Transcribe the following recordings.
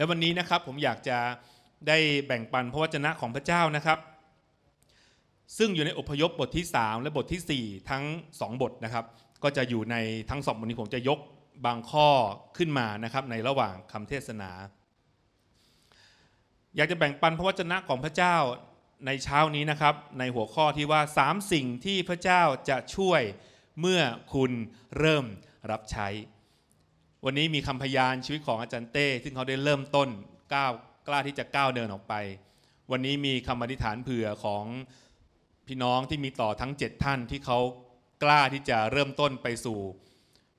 และวันนี้นะครับผมอยากจะได้แบ่งปันพระวจนะของพระเจ้านะครับ ซึ่งอยู่ในอพยพบทที่ 3 และบทที่ 4 ทั้ง 2 บทนะครับก็จะอยู่ในทั้งสองบทนี้ผมจะยกบางข้อขึ้นมานะครับในระหว่างคำเทศนา อยากจะแบ่งปันพระวจนะของพระเจ้าในเช้านี้นะครับ ในหัวข้อที่ว่า 3 สิ่งที่พระเจ้าจะช่วยเมื่อคุณเริ่มรับใช้วันนี้มีคำพยานชีวิตของอาจารย์เต้ ซึ่งเขาได้เริ่มต้นก้าวกล้าที่จะก้าวเดินออกไป วันนี้มีคำอธิษฐานเผื่อของพี่น้องที่มีต่อทั้ง 7 ท่านที่เขากล้าที่จะเริ่มต้นไปสู่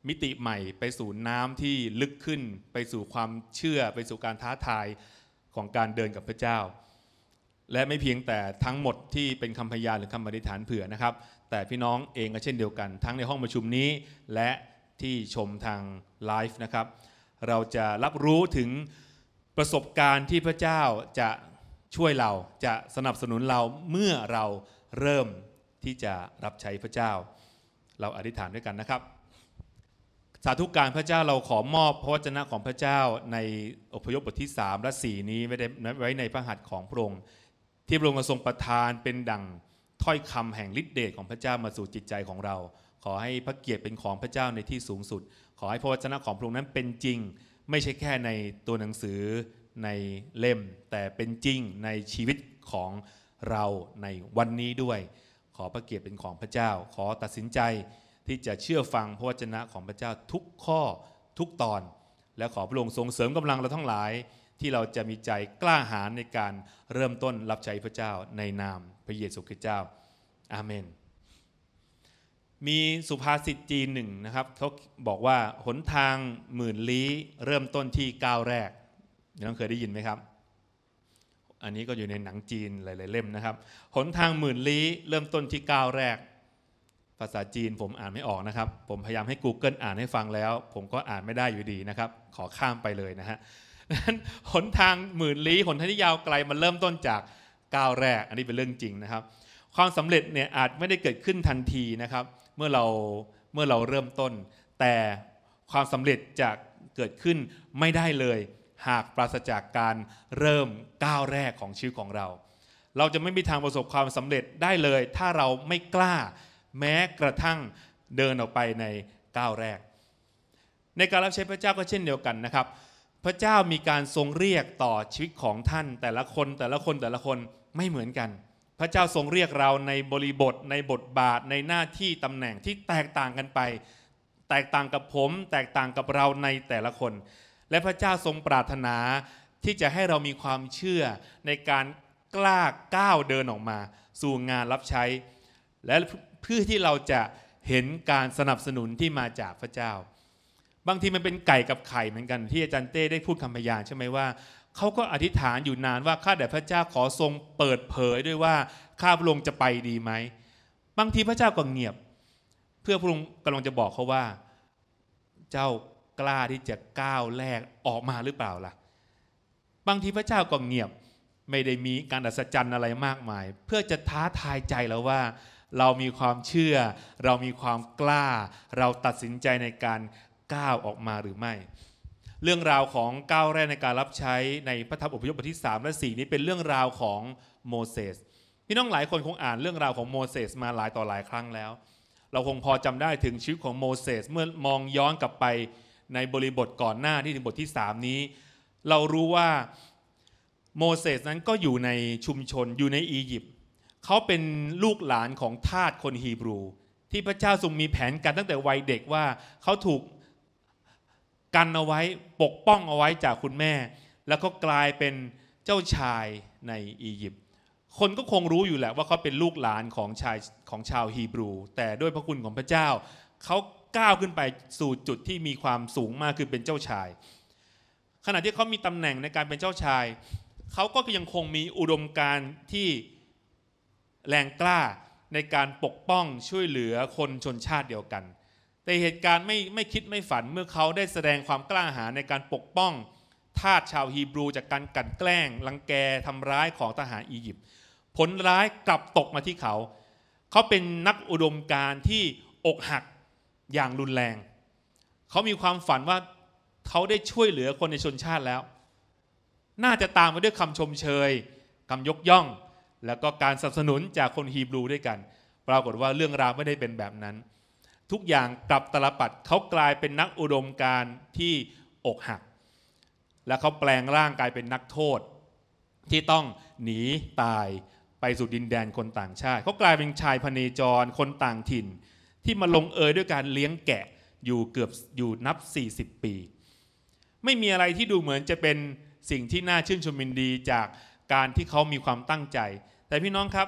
มิติใหม่ ไปสู่น้ำที่ลึกขึ้นไปสู่ความเชื่อไปสู่การท้าทายของการเดินกับพระเจ้า และไม่เพียงแต่ทั้งหมดที่เป็นคำพยานหรือคำอธิษฐานเผื่อนะครับ แต่พี่น้องเองก็เช่นเดียวกันทั้งในห้องประชุมนี้และที่ชมทางไลฟ์นะครับ เราจะรับรู้ถึงประสบการณ์ที่พระเจ้าจะช่วยเราจะสนับสนุนเราเมื่อเราเริ่มที่จะรับใช้พระเจ้า เราอธิษฐานด้วยกันนะครับ สาธุการพระเจ้าเราขอมอบพระวจนะของพระเจ้าในอพยพบทที่ 3 และ 4 นี้ไว้ไว้ในพระหัตถ์ของพระองค์ ที่พระองค์ทรงประทานเป็นดั่งถ้อยคำแห่งฤทธิเดชของพระเจ้ามาสู่จิตใจของเราขอให้พระเกียรติเป็นของพระเจ้าในที่สูงสุด ขอให้พระวจนะของพระองค์นั้นเป็นจริง ไม่ใช่แค่ในตัวหนังสือในเล่ม แต่เป็นจริงในชีวิตของเราในวันนี้ด้วย ขอพระเกียรติเป็นของพระเจ้า ขอตัดสินใจที่จะเชื่อฟังพระวจนะของพระเจ้าทุกข้อทุกตอน และขอพระองค์ทรงเสริมกำลังเราทั้งหลาย ที่เราจะมีใจกล้าหาญในการเริ่มต้นรับใช้พระเจ้าในนามพระเยซูคริสต์เจ้า อาเมนมีสุภาษิตจีนหนึ่งนะครับเขาบอกว่าหนทางหมื่นลี้เริ่มต้นที่ก้าวแรกน้องเคยได้ยินไหมครับ อันนี้ก็อยู่ในหนังจีนหลายๆ เล่มนะครับหนทางหมื่นลี้เริ่มต้นที่ก้าวแรก ภาษาจีนผมอ่านไม่ออกนะครับ ผมพยายามให้ Google อ่านให้ฟังแล้ว ผมก็อ่านไม่ได้อยู่ดีนะครับ ขอข้ามไปเลยนะฮะนั้นหนทางหมื่นลี้หนทางที่ยาวไกลมันเริ่มต้นจากก้าวแรก อันนี้เป็นเรื่องจริงนะครับความสำเร็จเนี่ยอาจไม่ได้เกิดขึ้นทันทีนะครับมื่อเราเมื่อเราเริ่มต้น แต่ความสำเร็จจะเกิดขึ้นไม่ได้เลย หากปราศจากการเริ่มก้าวแรกของชีวิตของเรา เราจะไม่มีทางประสบความสำเร็จได้เลย ถ้าเราไม่กล้าแม้กระทั่งเดินออกไปในก้าวแรก ในการรับใช้พระเจ้าก็เช่นเดียวกันนะครับ พระเจ้ามีการทรงเรียกต่อชีวิตของท่านแต่ละคนแต่ละคนแต่ละคนไม่เหมือนกันพระเจ้าทรงเรียกเราในบริบทในบทบาทในหน้าที่ตำแหน่งที่แตกต่างกันไป แตกต่างกับผม แตกต่างกับเราในแต่ละคน และพระเจ้าทรงปรารถนา ที่จะให้เรามีความเชื่อในการกล้าก้าวเดินออกมา สู่งานรับใช้ และเพื่อที่เราจะเห็นการสนับสนุนที่มาจากพระเจ้าบางทีมันเป็นไก่กับไข่เหมือนกันที่อาจารย์เต้ได้พูดคำพยานใช่ไหมว่าเขาก็อธิษฐานอยู่นานว่าข้าแต่พระเจ้าขอทรงเปิดเผยด้วยว่าข้าพระองค์จะไปดีไหมบางทีพระเจ้าก็เงียบ เพื่อพระองค์กำลังจะบอกเขาว่า เจ้ากล้าที่จะก้าวแรกออกมาหรือเปล่าล่ะ บางทีพระเจ้าก็เงียบไม่ได้มีการอัศจรรย์อะไรมากมาย เพื่อจะท้าทายใจเราว่า เรามีความเชื่อ เรามีความกล้า เราตัดสินใจในการก้าวออกมาหรือไม่เรื่องราวของก้าวแรกในการรับใช้ในพระธรรมอพยพบทที่ 3 และ 4 นี้เป็นเรื่องราวของโมเสสพี่น้องหลายคนคงอ่านเรื่องราวของโมเสสมาหลายต่อหลายครั้งแล้ว เราคงพอจำได้ถึงชีวิตของโมเสสเมื่อมองย้อนกลับไปในบริบทก่อนหน้าที่ถึงบทที่ 3 นี้ เรารู้ว่าโมเสสนั้นก็อยู่ในชุมชนอยู่ในอียิปต์เขาเป็นลูกหลานของทาสคนฮีบรูที่พระเจ้าทรงมีแผนการตั้งแต่วัยเด็กว่าเขาถูกกันเอาไว้ปกป้องเอาไว้จากคุณแม่ แล้วก็กลายเป็นเจ้าชายในอียิปต์คนก็คงรู้อยู่แหละว่าเขาเป็นลูกหลานของชายของชาวฮีบรูแต่ด้วยพระคุณของพระเจ้าเขาก้าวขึ้นไปสู่จุดที่มีความสูงมากคือเป็นเจ้าชาย ขณะที่เขามีตำแหน่งในการเป็นเจ้าชายเขาก็ยังคงมีอุดมการที่แรงกล้าในการปกป้องช่วยเหลือคนชนชาติเดียวกันแต่เหตุการณ์ไม่ไม่คิดไม่ฝันเมื่อเขาได้แสดงความกล้าหาญในการปกป้อง ทาสชาวฮีบรูจากการกันแกล้งลังแกทำร้ายของทหารอียิปต์ผลร้ายกลับตกมาที่เขา เขาเป็นนักอุดมการที่อกหักอย่างรุนแรง เขามีความฝันว่าเขาได้ช่วยเหลือคนในชนชาติแล้ว น่าจะตามมาด้วยคำชมเชยคำยกย่อง แล้วก็การสนับสนุนจากคนฮีบรูด้วยกัน ปรากฏว่าเรื่องราวไม่ได้เป็นแบบนั้นทุกอย่างกลับตลปัดเขากลายเป็นนักอุดมการที่อกหัก และเขาแปลงร่างกลายเป็นนักโทษ ที่ต้องหนีตายไปสู่ดินแดนคนต่างชาติเขากลายเป็นชายพเนจรคนต่างถิ่น ที่มาลงเอยด้วยการเลี้ยงแกะอยู่เกือบอยู่นับ 40 ปี ไม่มีอะไรที่ดูเหมือนจะเป็นสิ่งที่น่าชื่นชมยินดีจากการที่เขามีความตั้งใจ แต่พี่น้องครับ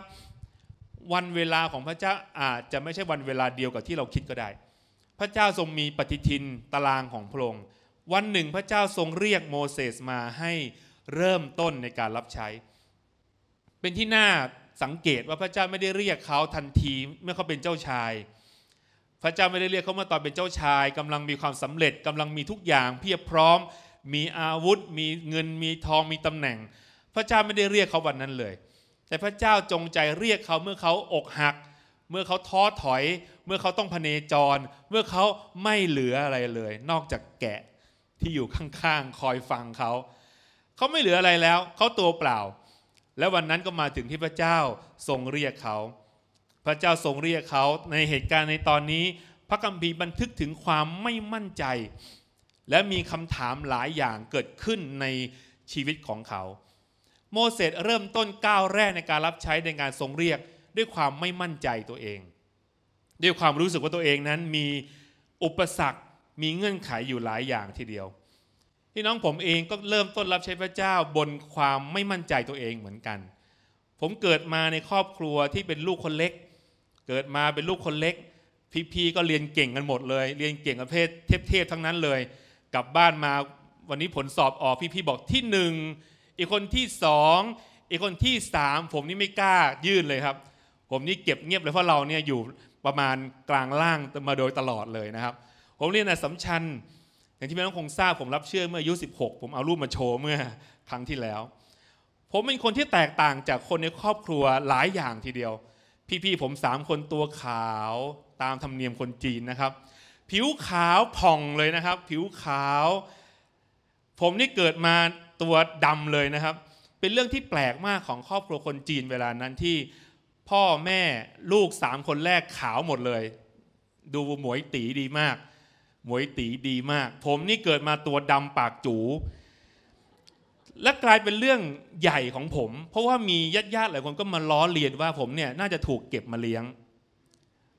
วันเวลาของพระเจ้าอาจจะไม่ใช่วันเวลาเดียวกับที่เราคิดก็ได้ พระเจ้าทรงมีปฏิทินตารางของพระองค์ วันหนึ่งพระเจ้าทรงเรียกโมเสสมาให้เริ่มต้นในการรับใช้ เป็นที่น่าสังเกตว่าพระเจ้าไม่ได้เรียกเขาทันทีเมื่อเขาเป็นเจ้าชาย พระเจ้าไม่ได้เรียกเขามาตอนเป็นเจ้าชาย กำลังมีความสำเร็จกำลังมีทุกอย่าง เพียบพร้อม มีอาวุธ มีเงินมีทองมีตำแหน่ง พระเจ้าไม่ได้เรียกเขาวันนั้นเลยแต่พระเจ้าจงใจเรียกเขาเมื่อเขาอกหักเมื่อเขาท้อถอย เมื่อเขาต้องพเนจร เมื่อเขาไม่เหลืออะไรเลย นอกจากแกะที่อยู่ข้างๆ คอยฟังเขา เขาไม่เหลืออะไรแล้วเขาตัวเปล่า และวันนั้นก็มาถึงที่พระเจ้าทรงเรียกเขา พระเจ้าทรงเรียกเขาในเหตุการณ์ในตอนนี้พระคัมภีร์บันทึกถึงความไม่มั่นใจ และมีคำถามหลายอย่างเกิดขึ้นในชีวิตของเขาโมเสสเริ่มต้นก้าวแรกในการรับใช้ในงานทรงเรียกด้วยความไม่มั่นใจตัวเองด้วยความรู้สึกว่าตัวเองนั้นมีอุปสรรค มีเงื่อนไขอยู่หลายอย่างทีเดียวพี่น้องผมเองก็เริ่มต้นรับใช้พระเจ้าบนความไม่มั่นใจตัวเองเหมือนกัน ผมเกิดมาในครอบครัวที่เป็นลูกคนเล็ก เกิดมาเป็นลูกคนเล็กพี่ๆก็เรียนเก่งกันหมดเลย เรียนเก่งประเภทเทพๆทั้งนั้นเลยกลับบ้านมาวันนี้ผลสอบออกพี่ๆบอกที่หนึ่งอีกคนที่สองอีกคนที่สามผมนี่ไม่กล้ายื่นเลยครับ ผมนี่เก็บเงียบเลยเพราะเราเนี่ยอยู่ประมาณกลางล่าง มาโดยตลอดเลยนะครับ ผมเรียนนะสำชันอย่างที่พี่น้องคงทราบผมรับเชื่อเมื่ออายุ 16 ผมเอารูปมาโชว์เมื่อครั้งที่แล้ว ผมเป็นคนที่แตกต่างจากคนในครอบครัวหลายอย่างทีเดียว พี่ ๆ ผมสามคนตัวขาวตามธรรมเนียมคนจีนนะครับ ผิวขาวผ่องเลยนะครับ ผิวขาว ผมนี่เกิดมาตัวดำเลยนะครับ เป็นเรื่องที่แปลกมากของครอบครัวคนจีนเวลานั้นที่พ่อแม่ลูกสามคนแรกขาวหมดเลย ดูหมวยตีดีมาก หมวยตีดีมาก ผมนี่เกิดมาตัวดำปากจูและกลายเป็นเรื่องใหญ่ของผม เพราะว่ามีญาติๆหลายคนก็มาล้อเลียนว่าผมเนี่ยน่าจะถูกเก็บมาเลี้ยง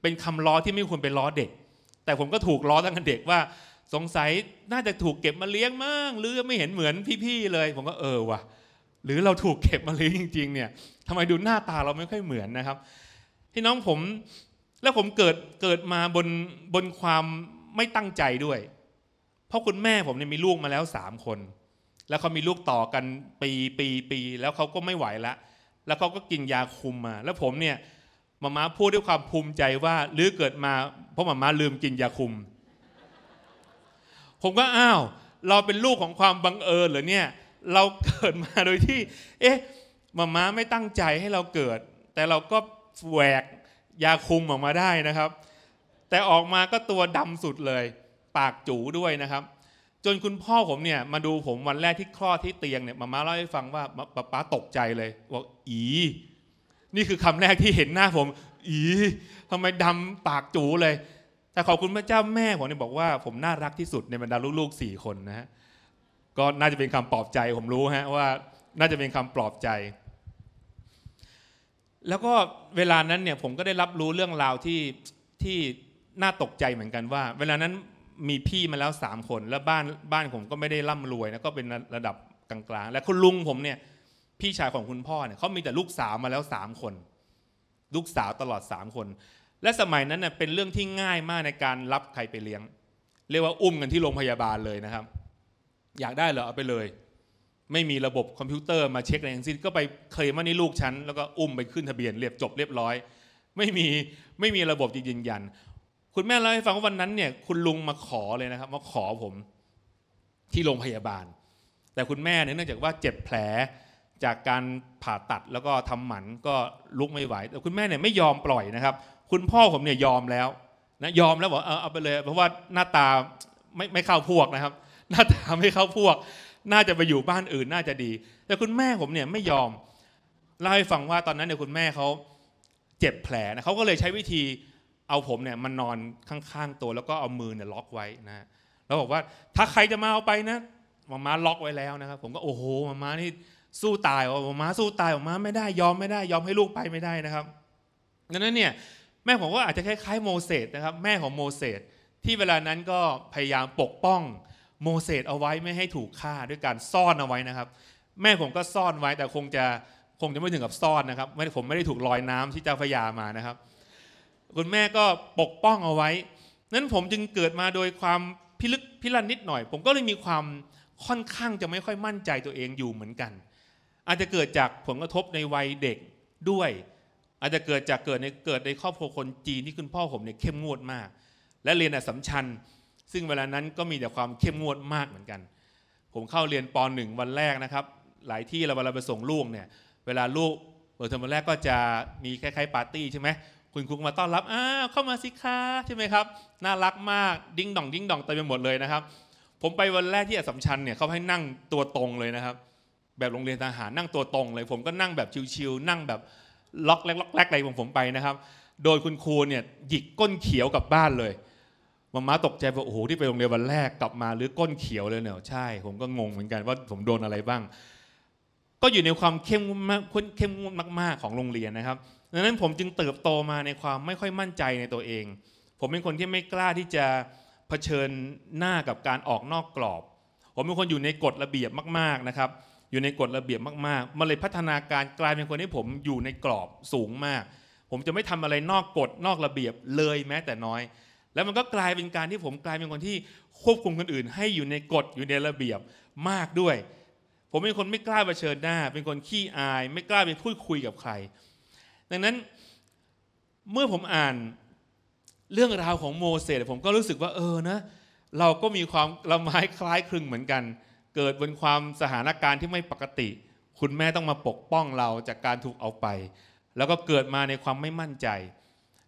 เป็นคำล้อที่ไม่ควรไปล้อเด็ก แต่ผมก็ถูกล้อตั้งแต่เด็กว่าสงสัยน่าจะถูกเก็บมาเลี้ยงมั่งหรือไม่เห็นเหมือนพี่ๆเลย ผมก็เออว่ะ หรือเราถูกเก็บมาเลี้ยงจริงๆเนี่ยทำไมดูหน้าตาเราไม่ค่อยเหมือนนะครับพี่น้องผมแล้วผมเกิดเกิดมาบน บนความไม่ตั้งใจด้วย เพราะคุณแม่ผมเนี่ยมีลูกมาแล้วสามคน แล้วเขามีลูกต่อกันปีปีปีแล้วเขาก็ไม่ไหวละ แล้วเขาก็กินยาคุมมา แล้วผมเนี่ย มาม่าพูดด้วยความภูมิใจว่าหรือเกิดมาเพราะมาม่าลืมกินยาคุมผมก็อ้าว เราเป็นลูกของความบังเอิญเหรอเนี่ย เราเกิดมาโดยที่ เอ๊ะมาม้าไม่ตั้งใจให้เราเกิด แต่เราก็แหวกยาคุมออกมาได้นะครับ แต่ออกมาก็ตัวดำสุดเลย ปากจู๋ด้วยนะครับ จนคุณพ่อผมเนี่ยมาดูผมวันแรกที่คลอดที่เตียงเนี่ยมาม่าเล่าให้ฟังว่าป้าป้าตกใจเลยบอกอี นี่คือคำแรกที่เห็นหน้าผม อีทำไมดำปากจู๋เลยแต่ขอบคุณพระเจ้าแม่ผมเนี่ยบอกว่าผมน่ารักที่สุดในบรรดาลูกๆสี่คนนะฮะก็น่าจะเป็นคำปลอบใจผมรู้ฮะว่าน่าจะเป็นคำปลอบใจ แล้วก็เวลานั้นเนี่ยผมก็ได้รับรู้เรื่องราวที่ที่น่าตกใจเหมือนกันว่า เวลานั้นมีพี่มาแล้วสามคน แล้วบ้านบ้านผมก็ไม่ได้ร่ำรวยนะก็เป็นระดับกลางๆและคุณลุงผมเนี่ยพี่ชายของคุณพ่อเนี่ยเขามีแต่ลูกสาวมาแล้วสามคน ลูกสาวตลอดสามคนและสมัยนั้นเป็นเรื่องที่ง่ายมากในการรับใครไปเลี้ยง เรียกว่าอุ้มกันที่โรงพยาบาลเลยนะครับ อยากได้เหรอเอาไปเลย ไม่มีระบบคอมพิวเตอร์มาเช็คอะไรทั้งสิ้นก็ไปเคลมว่านี่ลูกฉันแล้วก็อุ้มไปขึ้นทะเบียนเรียบจบเรียบร้อย ไม่มีไม่มีระบบยืนยันคุณแม่เล่าให้ฟังว่าวันนั้นเนี่ย คุณลุงมาขอเลยนะครับ มาขอผม ที่โรงพยาบาล แต่คุณแม่เนี่ยเนื่องจากว่าเจ็บแผลจากการผ่าตัดแล้วก็ทำหมันก็ลุกไม่ไหว แต่คุณแม่เนี่ยไม่ยอมปล่อยนะครับคุณพ่อผมเนี่ยยอมแล้วนะยอมแล้วบอกเออเอาไปเลย เพราะว่าหน้าตาไม่ไม่เข้าพวกนะครับ หน้าตาไม่เข้าพวก น่าจะไปอยู่บ้านอื่นน่าจะดี แต่คุณแม่ผมเนี่ยไม่ยอมเล่าให้ฟังว่าตอนนั้นเนี่ยคุณแม่เขาเจ็บแผลนะเขาก็เลยใช้วิธีเอาผมเนี่ยมันนอนข้างๆตัวแล้วก็เอามือเนี่ยล็อกไว้นะ แล้วบอกว่าถ้าใครจะมาเอาไปนะมาม้าล็อกไว้แล้วนะครับ ผมก็โอ้โหมาม้านี่สู้ตายมาม้าสู้ตายออกมาไม่ได้ยอมไม่ได้ยอมให้ลูกไปไม่ได้นะครับดังนั้นเนี่ยแม่ผมก็อาจจะคล้ายๆ โมเสสนะครับ แม่ของโมเสสที่เวลานั้นก็พยายามปกป้องโมเสสเอาไว้ไม่ให้ถูกฆ่าด้วยการซ่อนเอาไว้นะครับ แม่ผมก็ซ่อนไว้ แต่คงจะคงจะไม่ถึงกับซ่อนนะครับไม่ผมไม่ได้ถูกลอยน้ำที่เจ้าพยามานะครับ คุณแม่ก็ปกป้องเอาไว้นั้นผมจึงเกิดมาโดยความพิลึกพิลันนิดหน่อย ผมก็เลยมีความค่อนข้างจะไม่ค่อยมั่นใจตัวเองอยู่เหมือนกัน อาจจะเกิดจากผลกระทบในวัยเด็กด้วยอาจจะเกิดจากเกิดในเกิดในครอบครัวคนจีนที่คุณพ่อผมเนี่ยเข้มงวดมาก และเรียนอัสมชัญซึ่งเวลานั้นก็มีแต่ความเข้มงวดมากเหมือนกัน ผมเข้าเรียนป .1 วันแรกนะครับ หลายที่เราเวลาไปส่งลูกเนี่ย เวลาลูกเปิดเทอมวันแรกก็จะมีคล้ายๆ ปาร์ตี้ใช่ไหม คุณครูมาต้อนรับอ้าวเข้ามาสิคะใช่ไหมครับ น่ารักมากดิ้งดองดิ้งดองเต็มไปหมดเลยนะครับ ผมไปวันแรกที่อัสมชัญเนี่ยเขาให้นั่งตัวตรงเลยนะครับ แบบโรงเรียนทหารนั่งตัวตรง เลยผมก็นั่งแบบชิวๆนั่งแบบล็อกแรกล็อกแรกอะไรของผมไปนะครับ โดยคุณครูเนี่ยหยิกก้นเขียวกลับบ้านเลยมาม่าตกใจว่าโอ้โหที่ไปโรงเรียนวันแรกกลับมา หรือก้นเขียวเลยเนี่ยใช่ ผมก็งงเหมือนกันว่าผมโดนอะไรบ้าง ก็อยู่ในความเข้มเข้มงวดมากๆ ของโรงเรียนนะครับดังนั้นผมจึงเติบโตมาในความไม่ค่อยมั่นใจในตัวเอง ผมเป็นคนที่ไม่กล้าที่จะเผชิญหน้ากับการออกนอกกรอบ ผมเป็นคนอยู่ในกฎระเบียบมาก ๆนะครับอยู่ในกฎระเบียบมาก ๆมันเลยพัฒนาการกลายเป็นคนที่ผมอยู่ในกรอบสูงมาก ผมจะไม่ทำอะไรนอกกฎนอกระเบียบเลยแม้แต่น้อย แล้วมันก็กลายเป็นการที่ผมกลายเป็นคนที่ควบคุมคนอื่น ให้อยู่ในกฎอยู่ในระเบียบมากด้วย ผมเป็นคนไม่กล้าเผชิญหน้าเป็นคนขี้อายไม่กล้าไปพูดคุยกับใคร ดังนั้นเมื่อผมอ่านเรื่องราวของโมเสสผมก็รู้สึกว่าเออนะเราก็มีความละไม้คล้ายคลึงเหมือนกันเกิดบนความสถานการณ์ที่ไม่ปกติ คุณแม่ต้องมาปกป้องเราจากการถูกเอาไป แล้วก็เกิดมาในความไม่มั่นใจ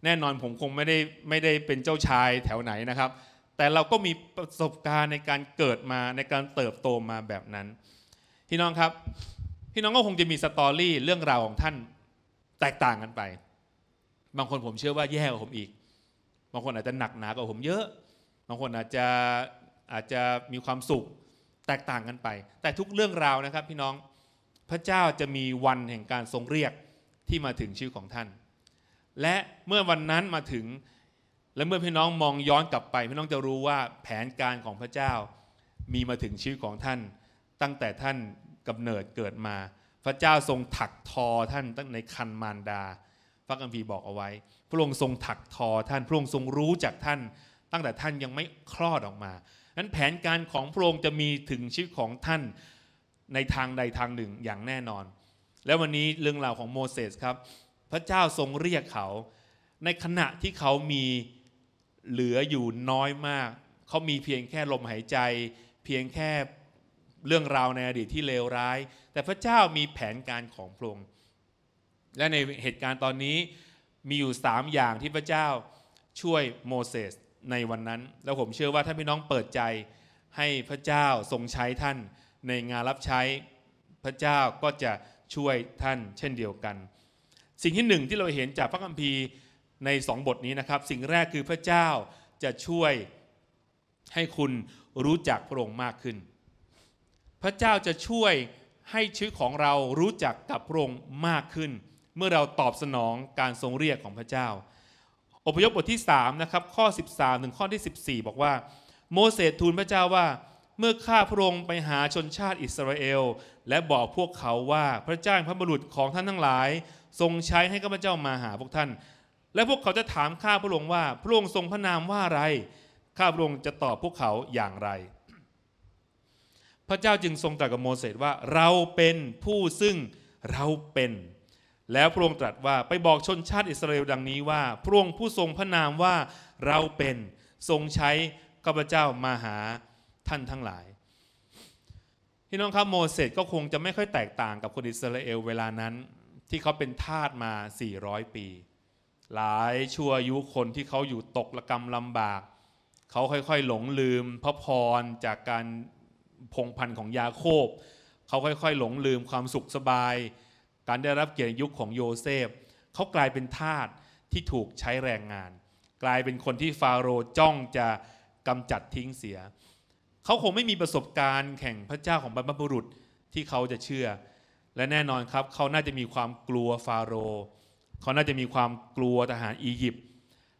แน่นอนผมคงไม่ได้ไม่ได้เป็นเจ้าชายแถวไหนนะครับ แต่เราก็มีประสบการณ์ในการเกิดมาในการเติบโตมาแบบนั้น พี่น้องครับ พี่น้องก็คงจะมีสตอรี่เรื่องราวของท่านแตกต่างกันไป บางคนผมเชื่อว่าแย่กว่าผมอีก บางคนอาจจะหนักหนากว่าผมเยอะ บางคนอาจจะอาจจะมีความสุขแตกต่างกันไป แต่ทุกเรื่องราวนะครับ พี่น้องพระเจ้าจะมีวันแห่งการทรงเรียกที่มาถึงชื่อของท่าน และเมื่อวันนั้นมาถึง และเมื่อพี่น้องมองย้อนกลับไปพี่น้องจะรู้ว่าแผนการของพระเจ้ามีมาถึงชื่อของท่านตั้งแต่ท่านกำเนิดเกิดมา พระเจ้าทรงถักทอท่านตั้งในคันมารดา พระกัมพีบอกเอาไว้ พระองค์ทรงถักทอท่าน พระองค์ทรงรู้จากท่าน ตั้งแต่ท่านยังไม่คลอดออกมานั้นแผนการของพระองค์จะมีถึงชีวิตของท่านในทางใดทางหนึ่งอย่างแน่นอน และวันนี้เรื่องราวของโมเสสครับ พระเจ้าทรงเรียกเขาในขณะที่เขามีเหลืออยู่น้อยมาก เขามีเพียงแค่ลมหายใจ เพียงแค่เรื่องราวในอดีตที่เลวร้าย แต่พระเจ้ามีแผนการของพระองค์และในเหตุการณ์ตอนนี้มีอยู่สามอย่างที่พระเจ้าช่วยโมเสสในวันนั้นแล้วผมเชื่อว่าถ้าพี่น้องเปิดใจให้พระเจ้าทรงใช้ท่าน ในงานรับใช้พระเจ้าก็จะช่วยท่านเช่นเดียวกัน สิ่งที่หนึ่งที่เราเห็นจากพระคัมภีร์ในสองบทนี้นะครับ สิ่งแรกคือพระเจ้าจะช่วยให้คุณรู้จักพระองค์มากขึ้น พระเจ้าจะช่วยให้ชีวิตของเรารู้จักกับพระองค์มากขึ้น เมื่อเราตอบสนองการทรงเรียกของพระเจ้าอพยพบทที่3นะครับข้อ13ถึงข้อที่ 14 บอกว่า โมเสสทูลพระเจ้าว่าเมื่อข้าพระองค์ไปหาชนชาติอิสราเอล และบอกพวกเขาว่าพระเจ้าพระบุรุของท่านทั้งหลาย ทรงใช้ให้ข้าพเจ้ามาหาพวกท่าน และพวกเขาจะถามข้าพระองค์ว่าพระองค์ทรงพระนามว่าอะไร ข้าพระองค์จะตอบพวกเขาอย่างไร พระเจ้าจึงทรงตรัสกับโมเสสว่าเราเป็นผู้ซึ่งเราเป็นแล้วพระองค์ตรัสว่าไปบอกชนชาติอิสราเอลดังนี้ว่า พระองค์ผู้ทรงพระนามว่าเราเป็นทรงใช้ข้าพเจ้ามาหาท่านทั้งหลายพี่น้องครับโมเสสก็คงจะไม่ค่อยแตกต่างกับคนอิสราเอลเวลานั้น ที่เขาเป็นทาสมา 400 ปี หลายชั่วยุคนที่เขาอยู่ตกละกรรมลำบาก เขาค่อยๆหลงลืมพระพรจากการพงพันของยาโคบเขาค่อยๆ หลงลืมความสุขสบายการได้รับเกียรติยุคของโยเซฟเขากลายเป็นทาสที่ถูกใช้แรงงาน กลายเป็นคนที่ฟาโรห์จ้องจะกำจัดทิ้งเสีย เขาคงไม่มีประสบการณ์แข่งพระเจ้าของบรรพบุรุษที่เขาจะเชื่อ และแน่นอนครับเขาน่าจะมีความกลัวฟาโรห์เขาน่าจะมีความกลัวทหารอียิปต์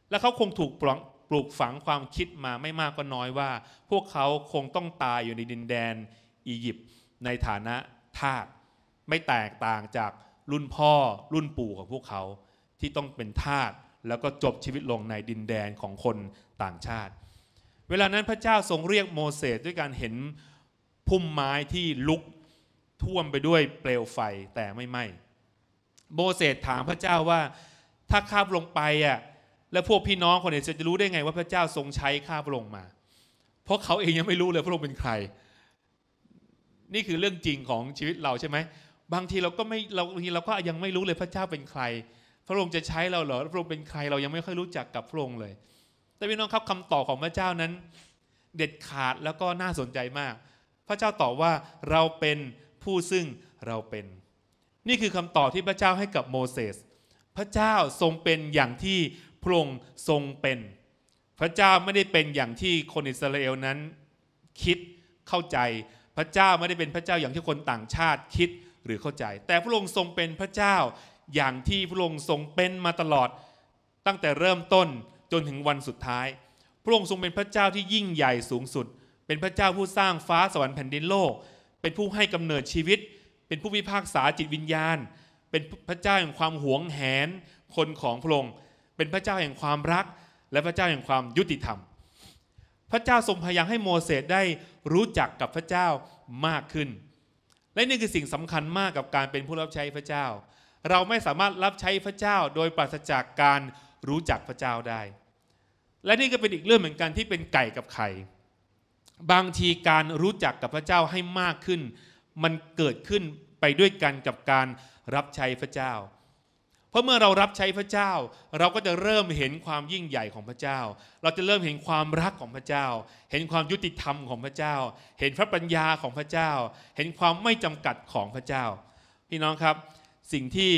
และเขาคงถูกปลูกฝังความคิดมาไม่มากก็น้อยว่า พวกเขาคงต้องตายอยู่ในดินแดนอียิปต์ในฐานะทาสไม่แตกต่างจากรุ่นพ่อรุ่นปู่ของพวกเขาที่ต้องเป็นทาสแล้วก็จบชีวิตลงในดินแดนของคนต่างชาติ เวลานั้นพระเจ้าทรงเรียกโมเสสด้วยการเห็นพุ่มไม้ที่ลุกท่วมไปด้วยเปลวไฟแต่ไม่ไหม้ โมเสสถามพระเจ้าว่าถ้าข้าบลงไปอ่ะแล้วพวกพี่น้องคนอื่นจะรู้ได้ไงว่าพระเจ้าทรงใช้ข้าพระองค์มา เพราะเขาเองยังไม่รู้เลยพระองค์เป็นใคร นี่คือเรื่องจริงของชีวิตเราใช่ไหมบางทีเราก็ไม่เราบางทีเราก็ยังไม่รู้เลยพระเจ้าเป็นใคร พระองค์จะใช้เราเหรอพระองค์เป็นใคร เรายังไม่ค่อยรู้จักกับพระองค์เลย แต่พี่น้องครับคำตอบของพระเจ้านั้น เด็ดขาดแล้วก็น่าสนใจมาก พระเจ้าตอบว่าเราเป็นผู้ซึ่งเราเป็น นี่คือคำตอบที่พระเจ้าให้กับโมเสสพระเจ้าทรงเป็นอย่างที่พระองค์ทรงเป็น พระเจ้าไม่ได้เป็นอย่างที่คนอิสราเอลนั้น คิดเข้าใจ พระเจ้าไม่ได้เป็นพระเจ้าอย่างที่คนต่างชาติคิดหรือเข้าใจแต่พระองค์ทรงเป็นพระเจ้าอย่างที่พระองค์ทรงเป็นมาตลอด ตั้งแต่เริ่มต้นจนถึงวันสุดท้าย พระองค์ทรงเป็นพระเจ้าที่ยิ่งใหญ่สูงสุด เป็นพระเจ้าผู้สร้างฟ้าสวรรค์แผ่นดินโลก เป็นผู้ให้กำเนิดชีวิต เป็นผู้พิพากษาจิตวิญญาณ เป็นพระเจ้าแห่งความหวงแหน คนของพระองค์เป็นพระเจ้าแห่งความรัก และพระเจ้าแห่งความยุติธรรมพระเจ้าทรงพยายามให้โมเสสได้รู้จักกับพระเจ้ามากขึ้นและนี่คือสิ่งสำคัญมากกับการเป็นผู้รับใช้พระเจ้า เราไม่สามารถรับใช้พระเจ้าโดยปราศจากการรู้จักพระเจ้าได้ และนี่ก็เป็นอีกเรื่องเหมือนกันที่เป็นไก่กับไข่บางทีการรู้จักกับพระเจ้าให้มากขึ้น มันเกิดขึ้นไปด้วยกันกับการรับใช้พระเจ้าพราะเมื่อเรารับใช้พระเจ้า เราก็จะเริ่มเห็นความยิ่งใหญ่ของพระเจ้า เราจะเริ่มเห็นความรักของพระเจ้า เห็นความยุติธรรมของพระเจ้า เห็นพระปัญญาของพระเจ้า เห็นความไม่จำกัดของพระเจ้า พี่น้องครับสิ่งที่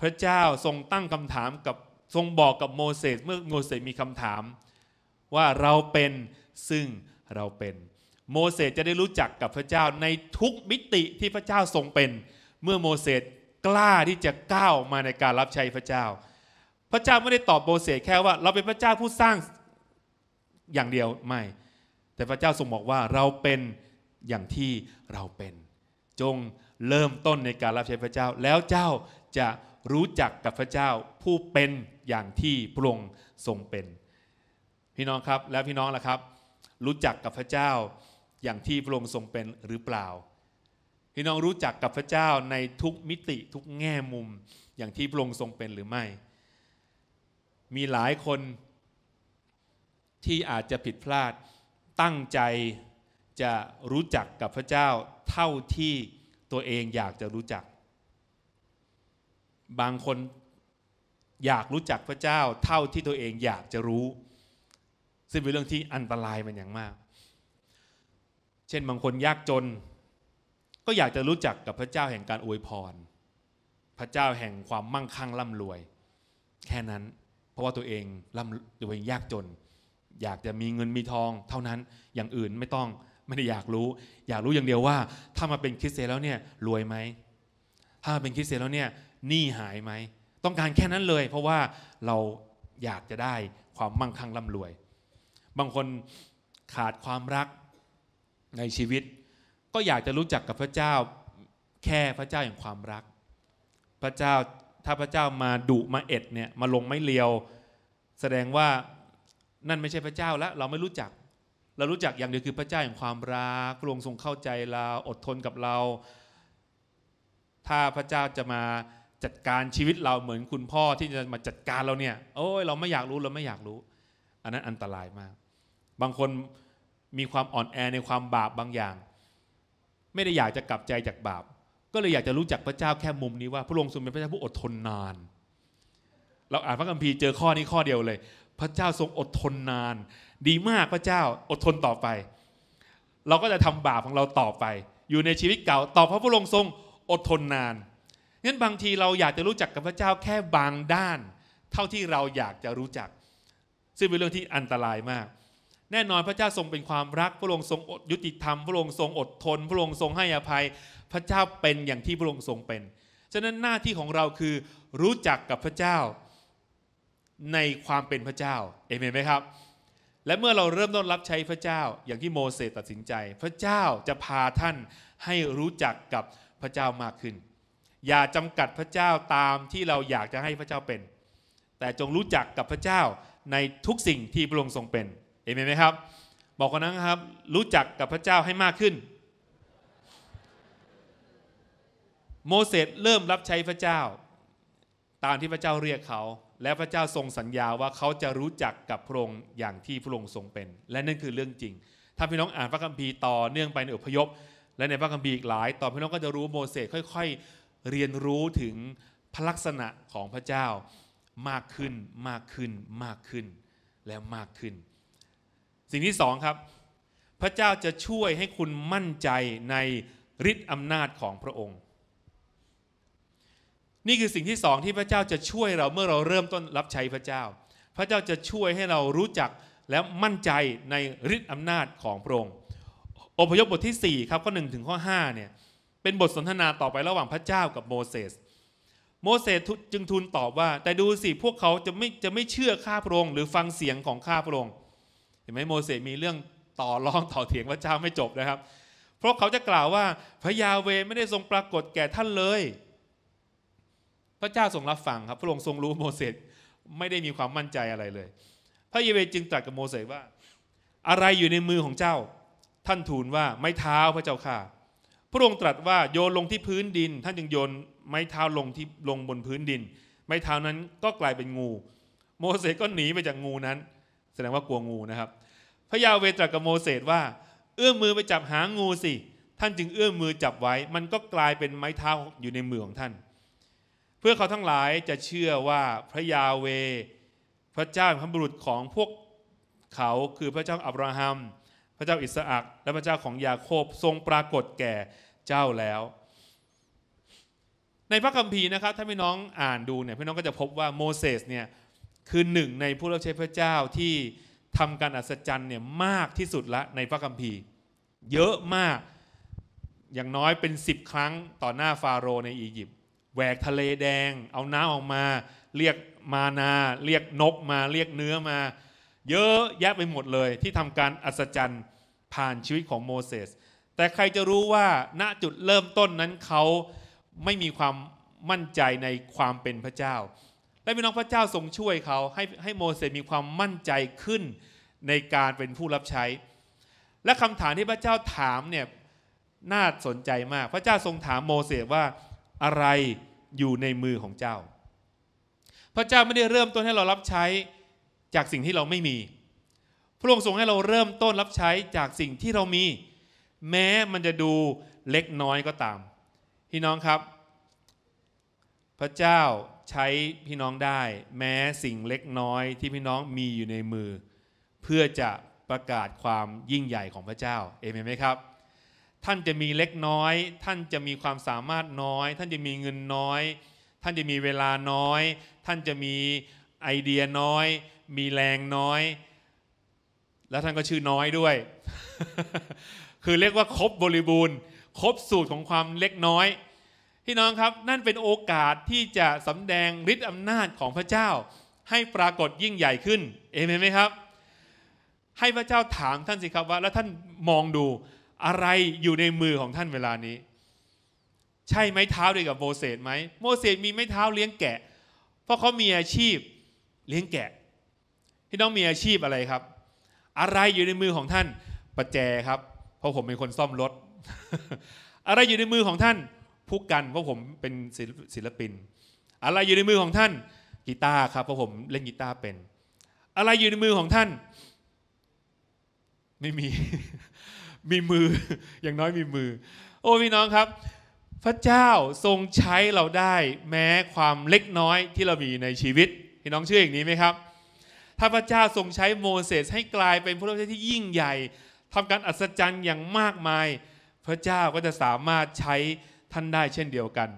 พระเจ้าทรงตั้งคำถามกับทรงบอกกับโมเสสเมื่อโมเสสมีคำถาม ว่าเราเป็นซึ่งเราเป็น โมเสสจะได้รู้จักกับพระเจ้าในทุกมิติที่พระเจ้าทรงเป็นเมื่อโมเสสกล้าที่จะก้าวมาในการรับใช้พระเจ้า พระเจ้าไม่ได้ตอบโมเสสแค่ว่า เราเป็นพระเจ้าผู้สร้างอย่างเดียว ไม่ แต่พระเจ้าทรงบอกว่าเราเป็นอย่างที่เราเป็น จงเริ่มต้นในการรับใช้พระเจ้า แล้วเจ้าจะรู้จักกับพระเจ้าผู้เป็นอย่างที่พระองค์ทรงเป็น พี่น้องครับแล้วพี่น้องล่ะครับ รู้จักกับพระเจ้าอย่างที่พระองค์ทรงเป็นหรือเปล่าพี่น้องรู้จักกับพระเจ้าในทุกมิติทุกแง่มุมอย่างที่พระองค์ทรงเป็นหรือไม่ มีหลายคนที่อาจจะผิดพลาด ตั้งใจจะรู้จักกับพระเจ้าเท่าที่ตัวเองอยากจะรู้จัก บางคนอยากรู้จักพระเจ้า เท่าที่ตัวเองอยากจะรู้ ซึ่งเป็นเรื่องที่อันตรายมันอย่างมาก เช่นบางคนยากจนก็อยากจะรู้จักกับพระเจ้าแห่งการอวยพร พระเจ้าแห่งความมั่งคั่งร่ำรวย แค่นั้น เพราะว่าตัวเองร่ำตัวเองยากจน อยากจะมีเงินมีทองเท่านั้น อย่างอื่นไม่ต้อง ไม่ได้อยากรู้ อยากรู้อย่างเดียวว่าถ้ามาเป็นคริสเตียนแล้วเนี่ยรวยไหม ถ้าเป็นคริสเตียนแล้วเนี่ยหนี้หายไหม ต้องการแค่นั้นเลย เพราะว่าเราอยากจะได้ความมั่งคั่งร่ำรวย บางคนขาดความรักในชีวิตก็อยากจะรู้จักกับพระเจ้าแค่พระเจ้าอย่างความรัก พระเจ้าถ้าพระเจ้ามาดุมาเอ็ดเนี่ยมาลงไม่เลียว แสดงว่านั่นไม่ใช่พระเจ้าแล้วเราไม่รู้จัก เรารู้จักอย่างเดียวคือพระเจ้าอย่างความรักพระองค์ทรงเข้าใจเราอดทนกับเรา ถ้าพระเจ้าจะมาจัดการชีวิตเราเหมือนคุณพ่อที่จะมาจัดการเราเนี่ยโอ้ยเราไม่อยากรู้เราไม่อยากรู้ อันนั้นอันตรายมากบางคนมีความอ่อนแอในความบาปบางอย่างไม่ได้อยากจะกลับใจจากบาป ก็เลยอยากจะรู้จักพระเจ้าแค่มุมนี้ว่าพระองค์ทรงเป็นพระเจ้าผู้อดทนนาน เราอ่านพระคัมภีร์เจอข้อนี้ข้อเดียวเลย พระเจ้าทรงอดทนนาน ดีมากพระเจ้าอดทนต่อไป เราก็จะทำบาปของเราต่อไป อยู่ในชีวิตเก่าต่อพระพระองค์ทรงอดทนนานงั้นบางทีเราอยากจะรู้จักกับพระเจ้าแค่บางด้าน เท่าที่เราอยากจะรู้จัก ซึ่งเป็นเรื่องที่อันตรายมากแน่นอนพระเจ้าทรงเป็นความรักพระองค์ทรงอดยุติธรรมพระองค์ทรงอดทน พระองค์ทรงให้อภัยพระเจ้าเป็นอย่างที่พระองค์ทรงเป็นฉะนั้นหน้าที่ของเราคือรู้จักกับพระเจ้าในความเป็นพระเจ้าเอเมนไหมครับ และเมื่อเราเริ่มต้นรับใช้พระเจ้า อย่างที่โมเสสตัดสินใจ พระเจ้าจะพาท่านให้รู้จักกับพระเจ้ามากขึ้น อย่าจำกัดพระเจ้าตามที่เราอยากจะให้พระเจ้าเป็น แต่จงรู้จักกับพระเจ้าในทุกสิ่งที่พระองค์ทรงเป็นเอเมนไหมครับบอกคนนั้นครับรู้จักกับพระเจ้าให้มากขึ้น โมเสสเริ่มรับใช้พระเจ้า ตามที่พระเจ้าเรียกเขา และพระเจ้าทรงสัญญาว่าเขาจะรู้จักกับพระองค์อย่างที่พระองค์ทรงเป็น และนั่นคือเรื่องจริง ถ้าพี่น้องอ่านพระคัมภีร์ต่อเนื่องไปในอพยพและในพระคัมภีร์อีกหลาย ต่อพี่น้องก็จะรู้โมเสสค่อยๆ เรียนรู้ถึงพลักษณะของพระเจ้ามากขึ้นมากขึ้น มากขึ้นและมากขึ้นสิ่งที่สองครับพระเจ้าจะช่วยให้คุณมั่นใจในฤทธิ์อำนาจของพระองค์ นี่คือสิ่งที่สองที่พระเจ้าจะช่วยเราเมื่อเราเริ่มต้นรับใช้พระเจ้าพระเจ้าจะช่วยให้เรารู้จักและมั่นใจในฤทธิ์อำนาจของพระองค์ อพยพบทที่4ครับข้อ1ถึงข้อ5เนี่ยเป็นบทสนทนาต่อไประหว่างพระเจ้ากับโมเสสโมเสสจึงทูลตอบว่าแต่ดูสิพวกเขาจะไม่จะไม่เชื่อข้าพระองค์หรือฟังเสียงของข้าพระองค์เห็นไหมโมเสสมีเรื่องต่อรองต่อเถียงพระเจ้าไม่จบนะครับ เพราะเขาจะกล่าวว่า พระยาเวไม่ได้ทรงปรากฏแก่ท่านเลย พระเจ้าทรงรับฟังครับ พระองค์ทรงรู้โมเสสไม่ได้มีความมั่นใจอะไรเลย พระยาเวจึงตรัสกับโมเสสว่า อะไรอยู่ในมือของเจ้า ท่านทูลว่าไม้เท้าพระเจ้าค่ะ พระองค์ตรัสว่าโยนลงที่พื้นดิน ท่านจึงโยนไม้เท้าลงที่ลงบนพื้นดิน ไม้เท้านั้นก็กลายเป็นงู โมเสสก็หนีไปจากงูนั้นแสดงว่ากลัวงูนะครับพระยาเวตรัสกับโมเสสว่า เอื้อมมือไปจับหางงูสิ ท่านจึงเอื้อมมือจับไว้มันก็กลายเป็นไม้เท้าอยู่ในมือของท่าน เพื่อเขาทั้งหลายจะเชื่อว่าพระยาเว พระเจ้าพระบุรุษของพวกเขาคือพระเจ้าอับราฮัมพระเจ้าอิสอักและพระเจ้าของยาโคบทรงปรากฏแก่เจ้าแล้ว ในพระคัมภีร์นะครับถ้าพี่น้องอ่านดูเนี่ยพี่น้องก็จะพบว่าโมเสสเนี่ยคือหนึ่งในผู้รับใช้พระเจ้าที่ทำการอัศจรรย์เนี่ยมากที่สุดละในพระคัมภีร์ เยอะมากอย่างน้อยเป็นสิบครั้งต่อหน้าฟาโรห์ในอียิปต์แหวกทะเลแดง เอาน้ำออกมา เรียกมานา เรียกนกมา เรียกเนื้อมา เยอะแยะไปหมดเลย ที่ทำการอัศจรรย์ผ่านชีวิตของโมเสสแต่ใครจะรู้ว่าณจุดเริ่มต้นนั้นเขาไม่มีความมั่นใจในความเป็นพระเจ้าและพี่น้องพระเจ้าทรงช่วยเขาให้ให้โมเสสมีความมั่นใจขึ้นในการเป็นผู้รับใช้ และคำถามที่พระเจ้าถามเนี่ยน่าสนใจมาก พระเจ้าทรงถามโมเสสว่าอะไรอยู่ในมือของเจ้า พระเจ้าไม่ได้เริ่มต้นให้เรารับใช้จากสิ่งที่เราไม่มี พระองค์ทรงให้เราเริ่มต้นรับใช้จากสิ่งที่เรามี แม้มันจะดูเล็กน้อยก็ตาม พี่น้องครับ พระเจ้าใช้พี่น้องได้แม้สิ่งเล็กน้อยที่พี่น้องมีอยู่ในมือเพื่อจะประกาศความยิ่งใหญ่ของพระเจ้าเอเมนไหมครับท่านจะมีเล็กน้อย ท่านจะมีความสามารถน้อย ท่านจะมีเงินน้อย ท่านจะมีเวลาน้อย ท่านจะมีไอเดียน้อย มีแรงน้อย แล้วท่านก็ชื่อน้อยด้วย คือเรียกว่าครบบริบูรณ์ ครบสูตรของความเล็กน้อยพี่น้องครับนั่นเป็นโอกาสที่จะสำแดงฤทธิ์อำนาจของพระเจ้า ให้ปรากฏยิ่งใหญ่ขึ้น เอเมนไหมครับ ให้พระเจ้าถามท่านสิครับว่า แล้วท่านมองดู อะไรอยู่ในมือของท่านเวลานี้ ใช่ไหมเท้าเดียวกับโมเสสไหมโมเสสมีไม้เท้าเลี้ยงแกะ เพราะเขามีอาชีพเลี้ยงแกะพี่น้องมีอาชีพอะไรครับ อะไรอยู่ในมือของท่านประแจครับเพราะผมเป็นคนซ่อมรถอะไรอยู่ในมือของท่านคุกกัน เพราะผมเป็นศิลปิน อะไรอยู่ในมือของท่านกีตาร์ครับเพราะผมเล่นกีตาร์เป็นอะไรอยู่ในมือของท่าน ไม่มี มีมืออย่างน้อยมีมือ โอ้พี่น้องครับ พระเจ้าทรงใช้เราได้ แม้ความเล็กน้อยที่เรามีในชีวิตพี่น้องเชื่ออย่างนี้ไหมครับ ถ้าพระเจ้าทรงใช้โมเสสให้กลายเป็นผู้รับใช้ที่ยิ่งใหญ่ ทำการอัศจรรย์อย่างมากมาย พระเจ้าก็จะสามารถใช้ท่านได้เช่นเดียวกัน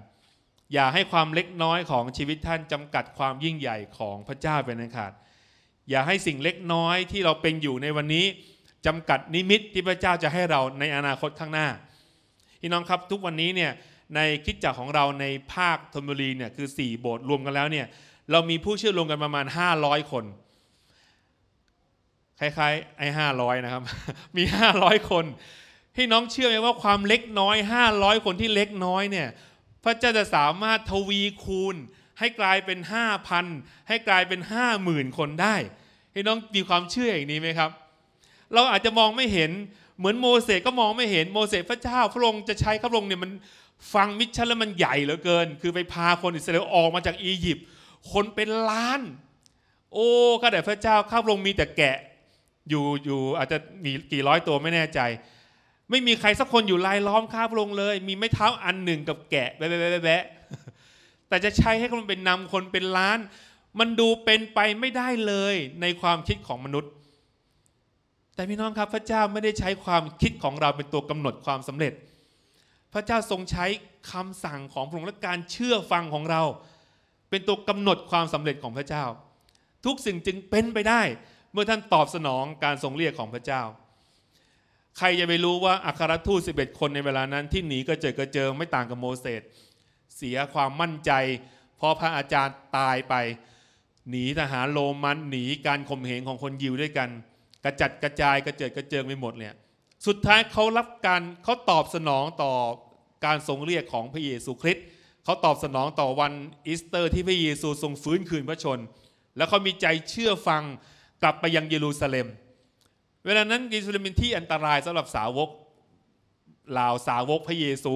อย่าให้ความเล็กน้อยของชีวิตท่านจำกัดความยิ่งใหญ่ของพระเจ้าเป็นอันขาดอย่าให้สิ่งเล็กน้อยที่เราเป็นอยู่ในวันนี้จำกัดนิมิตที่พระเจ้าจะให้เราในอนาคตข้างหน้า พี่น้องครับทุกวันนี้เนี่ยในคิดจักของเราในภาคธนบุรีเนี่ยคือ4โบสถ์รวมกันแล้วเนี่ยเรามีผู้เชื่อรวมกันประมาณ 500 คน คล้ายๆไอ้ห้าร้อยนะครับ มี500 คนพี่น้องเชื่อไหมว่าความเล็กน้อย 500 คนที่เล็กน้อยเนี่ยพระเจ้าจะสามารถทวีคูณให้กลายเป็น5,000ให้กลายเป็น50,000คนได้พี่น้องมีความเชื่ออย่างนี้ไหมครับ เราอาจจะมองไม่เห็นเหมือนโมเสสก็มองไม่เห็นโมเสสพระเจ้า พระองค์จะใช้พระองค์เนี่ยมันฟังมิชชันแล้วมันใหญ่เหลือเกิน คือไปพาคนอิสราเอลออกมาจากอียิปต์คนเป็นล้าน โอ้ข้าแต่พระเจ้าข้าพระองค์มีแต่แกะอยู่อยู่อาจจะมีกี่ร้อยตัวไม่แน่ใจไม่มีใครสักคนอยู่ลายล้อมข้าพระองค์เลย มีไม้เท้าอันหนึ่งกับแกะแบะแบะแบะแต่จะใช้ให้คนเป็นนำคนเป็นล้าน มันดูเป็นไปไม่ได้เลยในความคิดของมนุษย์ แต่พี่น้องครับพระเจ้าไม่ได้ใช้ความคิดของเราเป็นตัวกำหนดความสำเร็จ พระเจ้าทรงใช้คำสั่งของพระองค์และการเชื่อฟังของเรา เป็นตัวกำหนดความสำเร็จของพระเจ้า ทุกสิ่งจึงเป็นไปได้ เมื่อท่านตอบสนองการทรงเรียกของพระเจ้าใครจะไปรู้ว่าอัครทูต 11 คนในเวลานั้นที่หนีกระเจิดกระเจิงไม่ต่างกับโมเสสเสียความมั่นใจพอพระอาจารย์ตายไป หนีทหารโรมันหนีการข่มเหงของคนยิวด้วยกัน กระจัดกระจาย กระเจิดกระเจิงไปหมดเนี่ยสุดท้ายเขารับการเขาตอบสนองต่อการทรงเรียกของพระเยซูคริสต์เขาตอบสนองต่อวันอีสเตอร์ ที่พระเยซูทรงฟื้นคืนพระชน แล้วเขามีใจเชื่อฟังกลับไปยังเยรูซาเล็มเวลานั้นกิสุเลมินที่อันตรายสำหรับสาวกเหล่าสาวกพระเยซู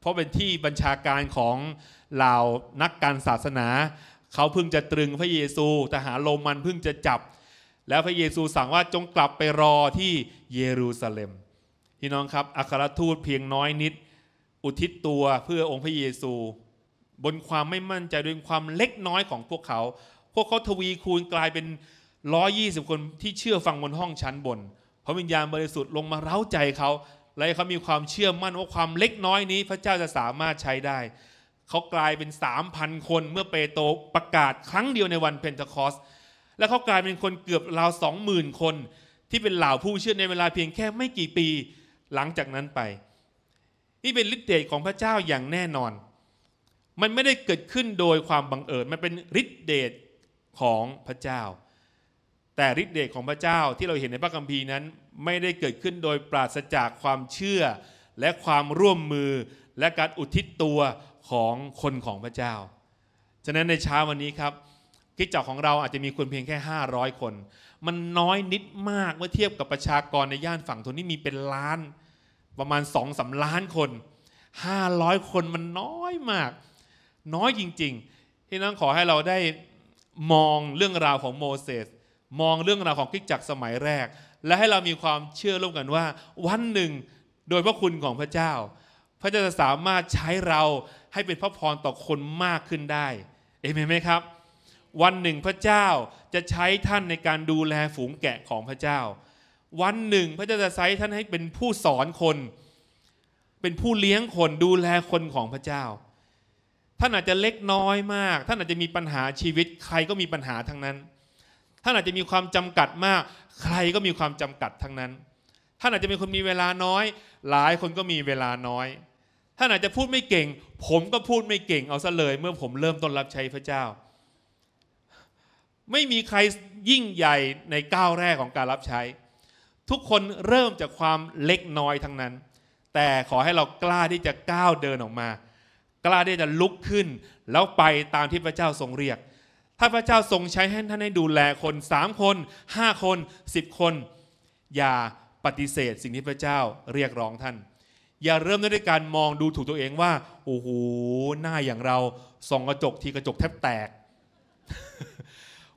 เพราะเป็นที่บัญชาการของเหล่านักการศาสนา เขาเพิ่งจะตรึงพระเยซูทหารโรมันเพิ่งจะจับ แล้วพระเยซูสั่งว่าจงกลับไปรอที่เยรูซาเล็มพี่น้องครับอัครทูตเพียงน้อยนิดอุทิศตัวเพื่อองค์พระเยซู บนความไม่มั่นใจด้วยความเล็กน้อยของพวกเขา พวกเขาทวีคูณกลายเป็นร้อยี่สิบคนที่เชื่อฟังบนห้องชั้นบน พระวิญญาณบริสุทธิ์ลงมาเร้าใจเขา และเขามีความเชื่อมั่น ว่าความเล็กน้อยนี้พระเจ้าจะสามารถใช้ได้ เขากลายเป็นสามพันคนเมื่อเปโตรประกาศครั้งเดียวในวันเพนทคอส และเขากลายเป็นคนเกือบราวสองหมื่นคนที่เป็นเหล่าผู้เชื่อในเวลาเพียงแค่ไม่กี่ปีหลังจากนั้นไป นี่เป็นฤทธิ์เดชของพระเจ้าอย่างแน่นอน มันไม่ได้เกิดขึ้นโดยความบังเอิญ มันเป็นฤทธิ์เดชของพระเจ้าแต่ฤทธิ์เดชของพระเจ้าที่เราเห็นในพระคัมภีร์นั้นไม่ได้เกิดขึ้นโดยปราศจากความเชื่อและความร่วมมือและการอุทิศตัวของคนของพระเจ้า ฉะนั้นในเช้าวันนี้ครับคิดจักของเราอาจจะมีคนเพียงแค่ 500 คน มันน้อยนิดมากเมื่อเทียบกับประชากรในย่านฝั่งทนนี่มีเป็นล้านประมาณสองสาล้านคน 500 คนมันน้อยมาก น้อยจริง ๆที่นั่งขอให้เราได้มองเรื่องราวของโมเสสมองเรื่องราวของคริจจักรสมัยแรก และให้เรามีความเชื่อร่วมกันว่า วันหนึ่งโดยพระคุณของพระเจ้า พระเจ้าจะสามารถใช้เราให้เป็นพระพรต่อคนมากขึ้นได้เอเมนไหมครับ วันหนึ่งพระเจ้าจะใช้ท่านในการดูแลฝูงแกะของพระเจ้า วันหนึ่งพระเจ้าจะใช้ท่านให้เป็นผู้สอนคน เป็นผู้เลี้ยงคนดูแลคนของพระเจ้าท่านอาจจะเล็กน้อยมากท่านอาจจะมีปัญหาชีวิตใครก็มีปัญหาทั้งนั้นท่านอาจจะมีความจำกัดมาก ใครก็มีความจำกัดทั้งนั้นท่านอาจจะเป็นคนมีเวลาน้อย หลายคนก็มีเวลาน้อยท่านอาจจะพูดไม่เก่งผมก็พูดไม่เก่งเอาซะเลยเมื่อผมเริ่มต้นรับใช้พระเจ้า ไม่มีใครยิ่งใหญ่ในก้าวแรกของการรับใช้ ทุกคนเริ่มจากความเล็กน้อยทั้งนั้น แต่ขอให้เรากล้าที่จะก้าวเดินออกมา กล้าที่จะลุกขึ้น แล้วไปตามที่พระเจ้าทรงเรียกถ้าพระเจ้าทรงใช้ให้ท่านให้ดูแลคนสามคนห้าคนสิบคน อย่าปฏิเสธสิ่งที่พระเจ้าเรียกร้องท่าน อย่าเริ่มด้วยการมองดูถูกตัวเองว่าโอ้โหหน้าอย่างเราส่องกระจกทีกระจกแทบแตก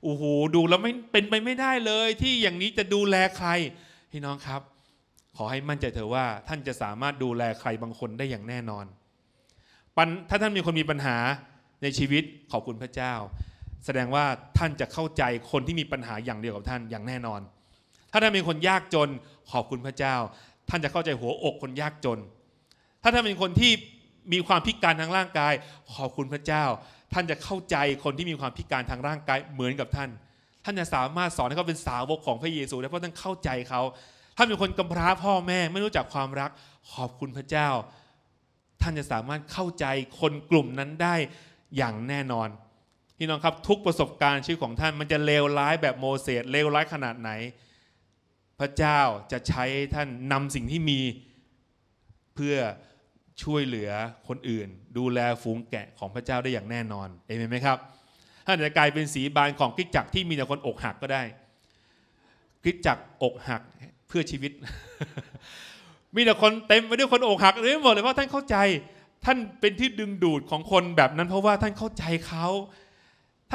โอ้โหดูแล้วไม่เป็นไปไม่ได้เลย ที่อย่างนี้จะดูแลใครพี่น้องครับ ขอให้มั่นใจเธอว่าท่านจะสามารถดูแลใครบางคนได้อย่างแน่นอนถ้าท่านมีคนมีปัญหาในชีวิตขอบคุณพระเจ้าแสดงว่าท่านจะเข้าใจคนที่มีปัญหาอย่างเดียวกับท่านอย่างแน่นอน ถ้าท่านเป็นคนยากจนขอบคุณพระเจ้า ท่านจะเข้าใจหัวอกคนยากจน ถ้าท่านเป็นคนที่มีความพิการทางร่างกายขอบคุณพระเจ้า ท่านจะเข้าใจคนที่มีความพิการทางร่างกายเหมือนกับท่าน ท่านจะสามารถสอนให้เขาเป็นสาวกของพระเยซูได้เพราะท่านเข้าใจเขาท่านเป็นคนกำพร้าพ่อแม่ ไม่รู้จักความรักขอบคุณพระเจ้า ท่านจะสามารถเข้าใจคนกลุ่มนั้นได้อย่างแน่นอนี่น้องครับทุกประสบการณ์ชีวิตของท่านมันจะเลวร้ายแบบโมเสสเลวร้ายขนาดไหน พระเจ้าจะใช้ท่านนำสิ่งที่มีเพื่อช่วยเหลือคนอื่น ดูแลฝูงแกะของพระเจ้าได้อย่างแน่นอนเอเมนไหมครับท่านจะกลายเป็นสีบานของกิจจักที่มีแต่คนอกหักก็ได้กิจจักอกหักเพื่อชีวิต มีแต่คนเต็มไปด้วยคนอกหักเลยหมดเลยเพราะท่านเข้าใจท่านเป็นที่ดึงดูดของคนแบบนั้น เพราะว่าท่านเข้าใจเขา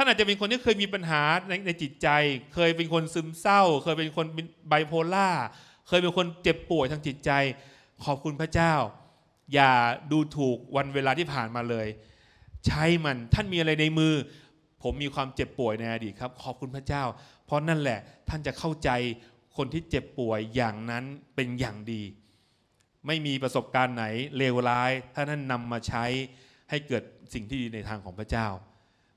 ท่านอาจจะเป็นคนที่เคยมีปัญหาในในจิตใจ เคยเป็นคนซึมเศร้า เคยเป็นคนไบโพล่าเคยเป็นคนเจ็บป่วยทางจิตใจขอบคุณพระเจ้า อย่าดูถูกวันเวลาที่ผ่านมาเลย ใช้มัน ท่านมีอะไรในมือ ผมมีความเจ็บป่วยในอดีตครับ ขอบคุณพระเจ้า เพราะนั่นแหละท่านจะเข้าใจคนที่เจ็บป่วยอย่างนั้นเป็นอย่างดี ไม่มีประสบการณ์ไหนเลวร้ายถ้าท่านนำมาใช้ให้เกิดสิ่งที่ดีในทางของพระเจ้า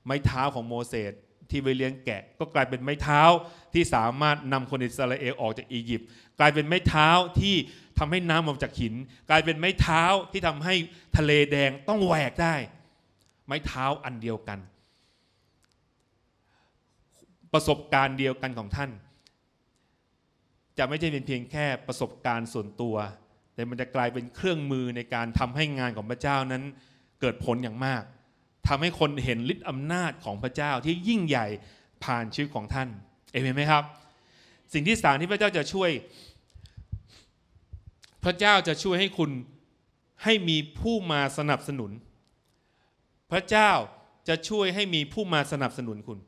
ไม้เท้าของโมเสส ที่ไปเลี้ยงแกะ ก็กลายเป็นไม้เท้าที่สามารถนำคนอิสราเอลออกจากอียิปต์กลายเป็นไม้เท้าที่ทำให้น้ำออกจากหิน กลายเป็นไม้เท้าที่ทำให้ทะเลแดงต้องแหวกได้ ไม้เท้าอันเดียวกัน ประสบการณ์เดียวกันของท่าน จะไม่ใช่เป็นเพียงแค่ประสบการณ์ส่วนตัว แต่มันจะกลายเป็นเครื่องมือในการทำให้งานของพระเจ้านั้นเกิดผลอย่างมากทำให้คนเห็นฤทธิ์อำนาจของพระเจ้าที่ยิ่งใหญ่ผ่านชีวิตของท่าน เอเมนไหมครับ สิ่งที่สามที่พระเจ้าจะช่วย พระเจ้าจะช่วยให้คุณให้มีผู้มาสนับสนุน พระเจ้าจะช่วยให้มีผู้มาสนับสนุนคุณ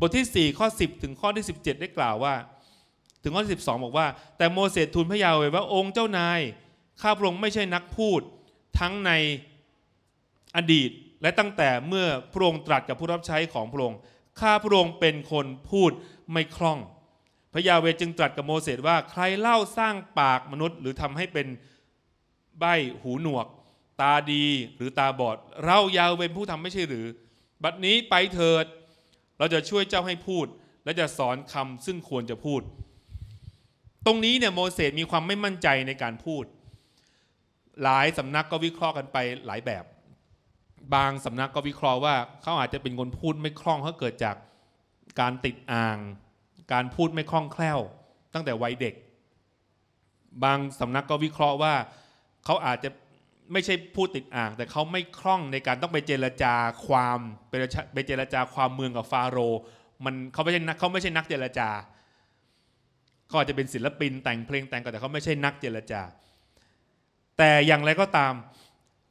บทที่ 4 ข้อ10ถึงข้อที่17 ได้กล่าวว่า ถึงข้อที่12 บอกว่า แต่โมเสสทูลพระยาเวว่า องค์เจ้านายข้าพระองค์ไม่ใช่นักพูดทั้งในอดีตและตั้งแต่เมื่อพระองค์ตรัสกับผู้รับใช้ของพระองค์ ข้าพระองค์เป็นคนพูดไม่คล่องพระยาเวจึงตรัสกับโมเสสว่าใครเล่าสร้างปากมนุษย์ หรือทำให้เป็นใบหูหนวก ตาดีหรือตาบอด เรายาเวเป็นผู้ทำไม่ใช่หรือ บัดนี้ไปเถิดเราจะช่วยเจ้าให้พูด และจะสอนคำซึ่งควรจะพูด ตรงนี้เนี่ยโมเสสมีความไม่มั่นใจในการพูด หลายสำนักก็วิเคราะห์กันไปหลายแบบบางสำนักก็วิเคราะห์ว่าเขาอาจจะเป็นคนพูดไม่คล่องเขาเกิดจากการติดอ่าง การพูดไม่คล่องแคล่วตั้งแต่วัยเด็ก บางสำนักก็วิเคราะห์ว่าเขาอาจจะไม่ใช่พูดติดอ่าง แต่เขาไม่คล่องในการต้องไปเจรจาความไปเจรจาความเมืองกับฟาโร มันเขาไม่ใช่นักเขาไม่ใช่นักเจรจา เขาอาจจะเป็นศิลปินแต่งเพลงแต่งก็แต่เขาไม่ใช่นักเจรจา แต่อย่างไรก็ตาม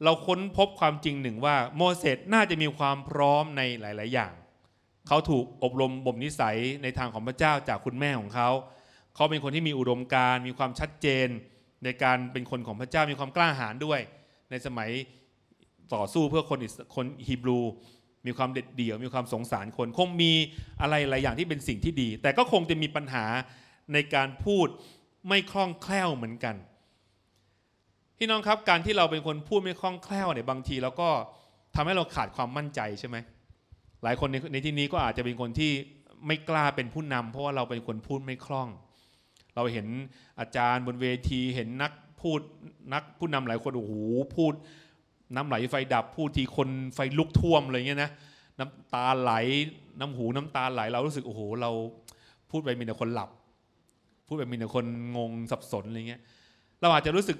เราค้นพบความจริงหนึ่งว่าโมเสสน่าจะมีความพร้อมในหลาย ๆ อย่าง เขาถูกอบรมบ่มนิสัยในทางของพระเจ้าจากคุณแม่ของเขา เขาเป็นคนที่มีอุดมการมีความชัดเจน ในการเป็นคนของพระเจ้ามีความกล้าหาญด้วย ในสมัยต่อสู้เพื่อคนคนฮีบรูมีความเด็ดเดี่ยว มีความสงสารคนคงมีอะไรหลายอย่างที่เป็นสิ่งที่ดี แต่ก็คงจะมีปัญหาในการพูดไม่คล่องแคล่วเหมือนกันพี่น้องครับ การที่เราเป็นคนพูดไม่คล่องแคล่วเนี่ยบางทีเราก็ทำให้เราขาดความมั่นใจใช่ไหม หลายคนในในที่นี้ก็อาจจะเป็นคนที่ไม่กล้าเป็นผู้นำ เพราะว่าเราเป็นคนพูดไม่คล่อง เราเห็นอาจารย์บนเวทีเห็นนักพูดนักผู้นำหลายคนโอ้โหพูดน้ำไหลไฟดับพูดทีคนไฟลุกท่วมอะไรเงี้ยนะน้ำตาไหลน้ำหูน้ำตาไหลเรารู้สึกโอ้โหเราพูดไปมีแต่คนหลับ พูดไปมีแต่คนงงสับสนอะไรเงี้ย เราอาจจะรู้สึก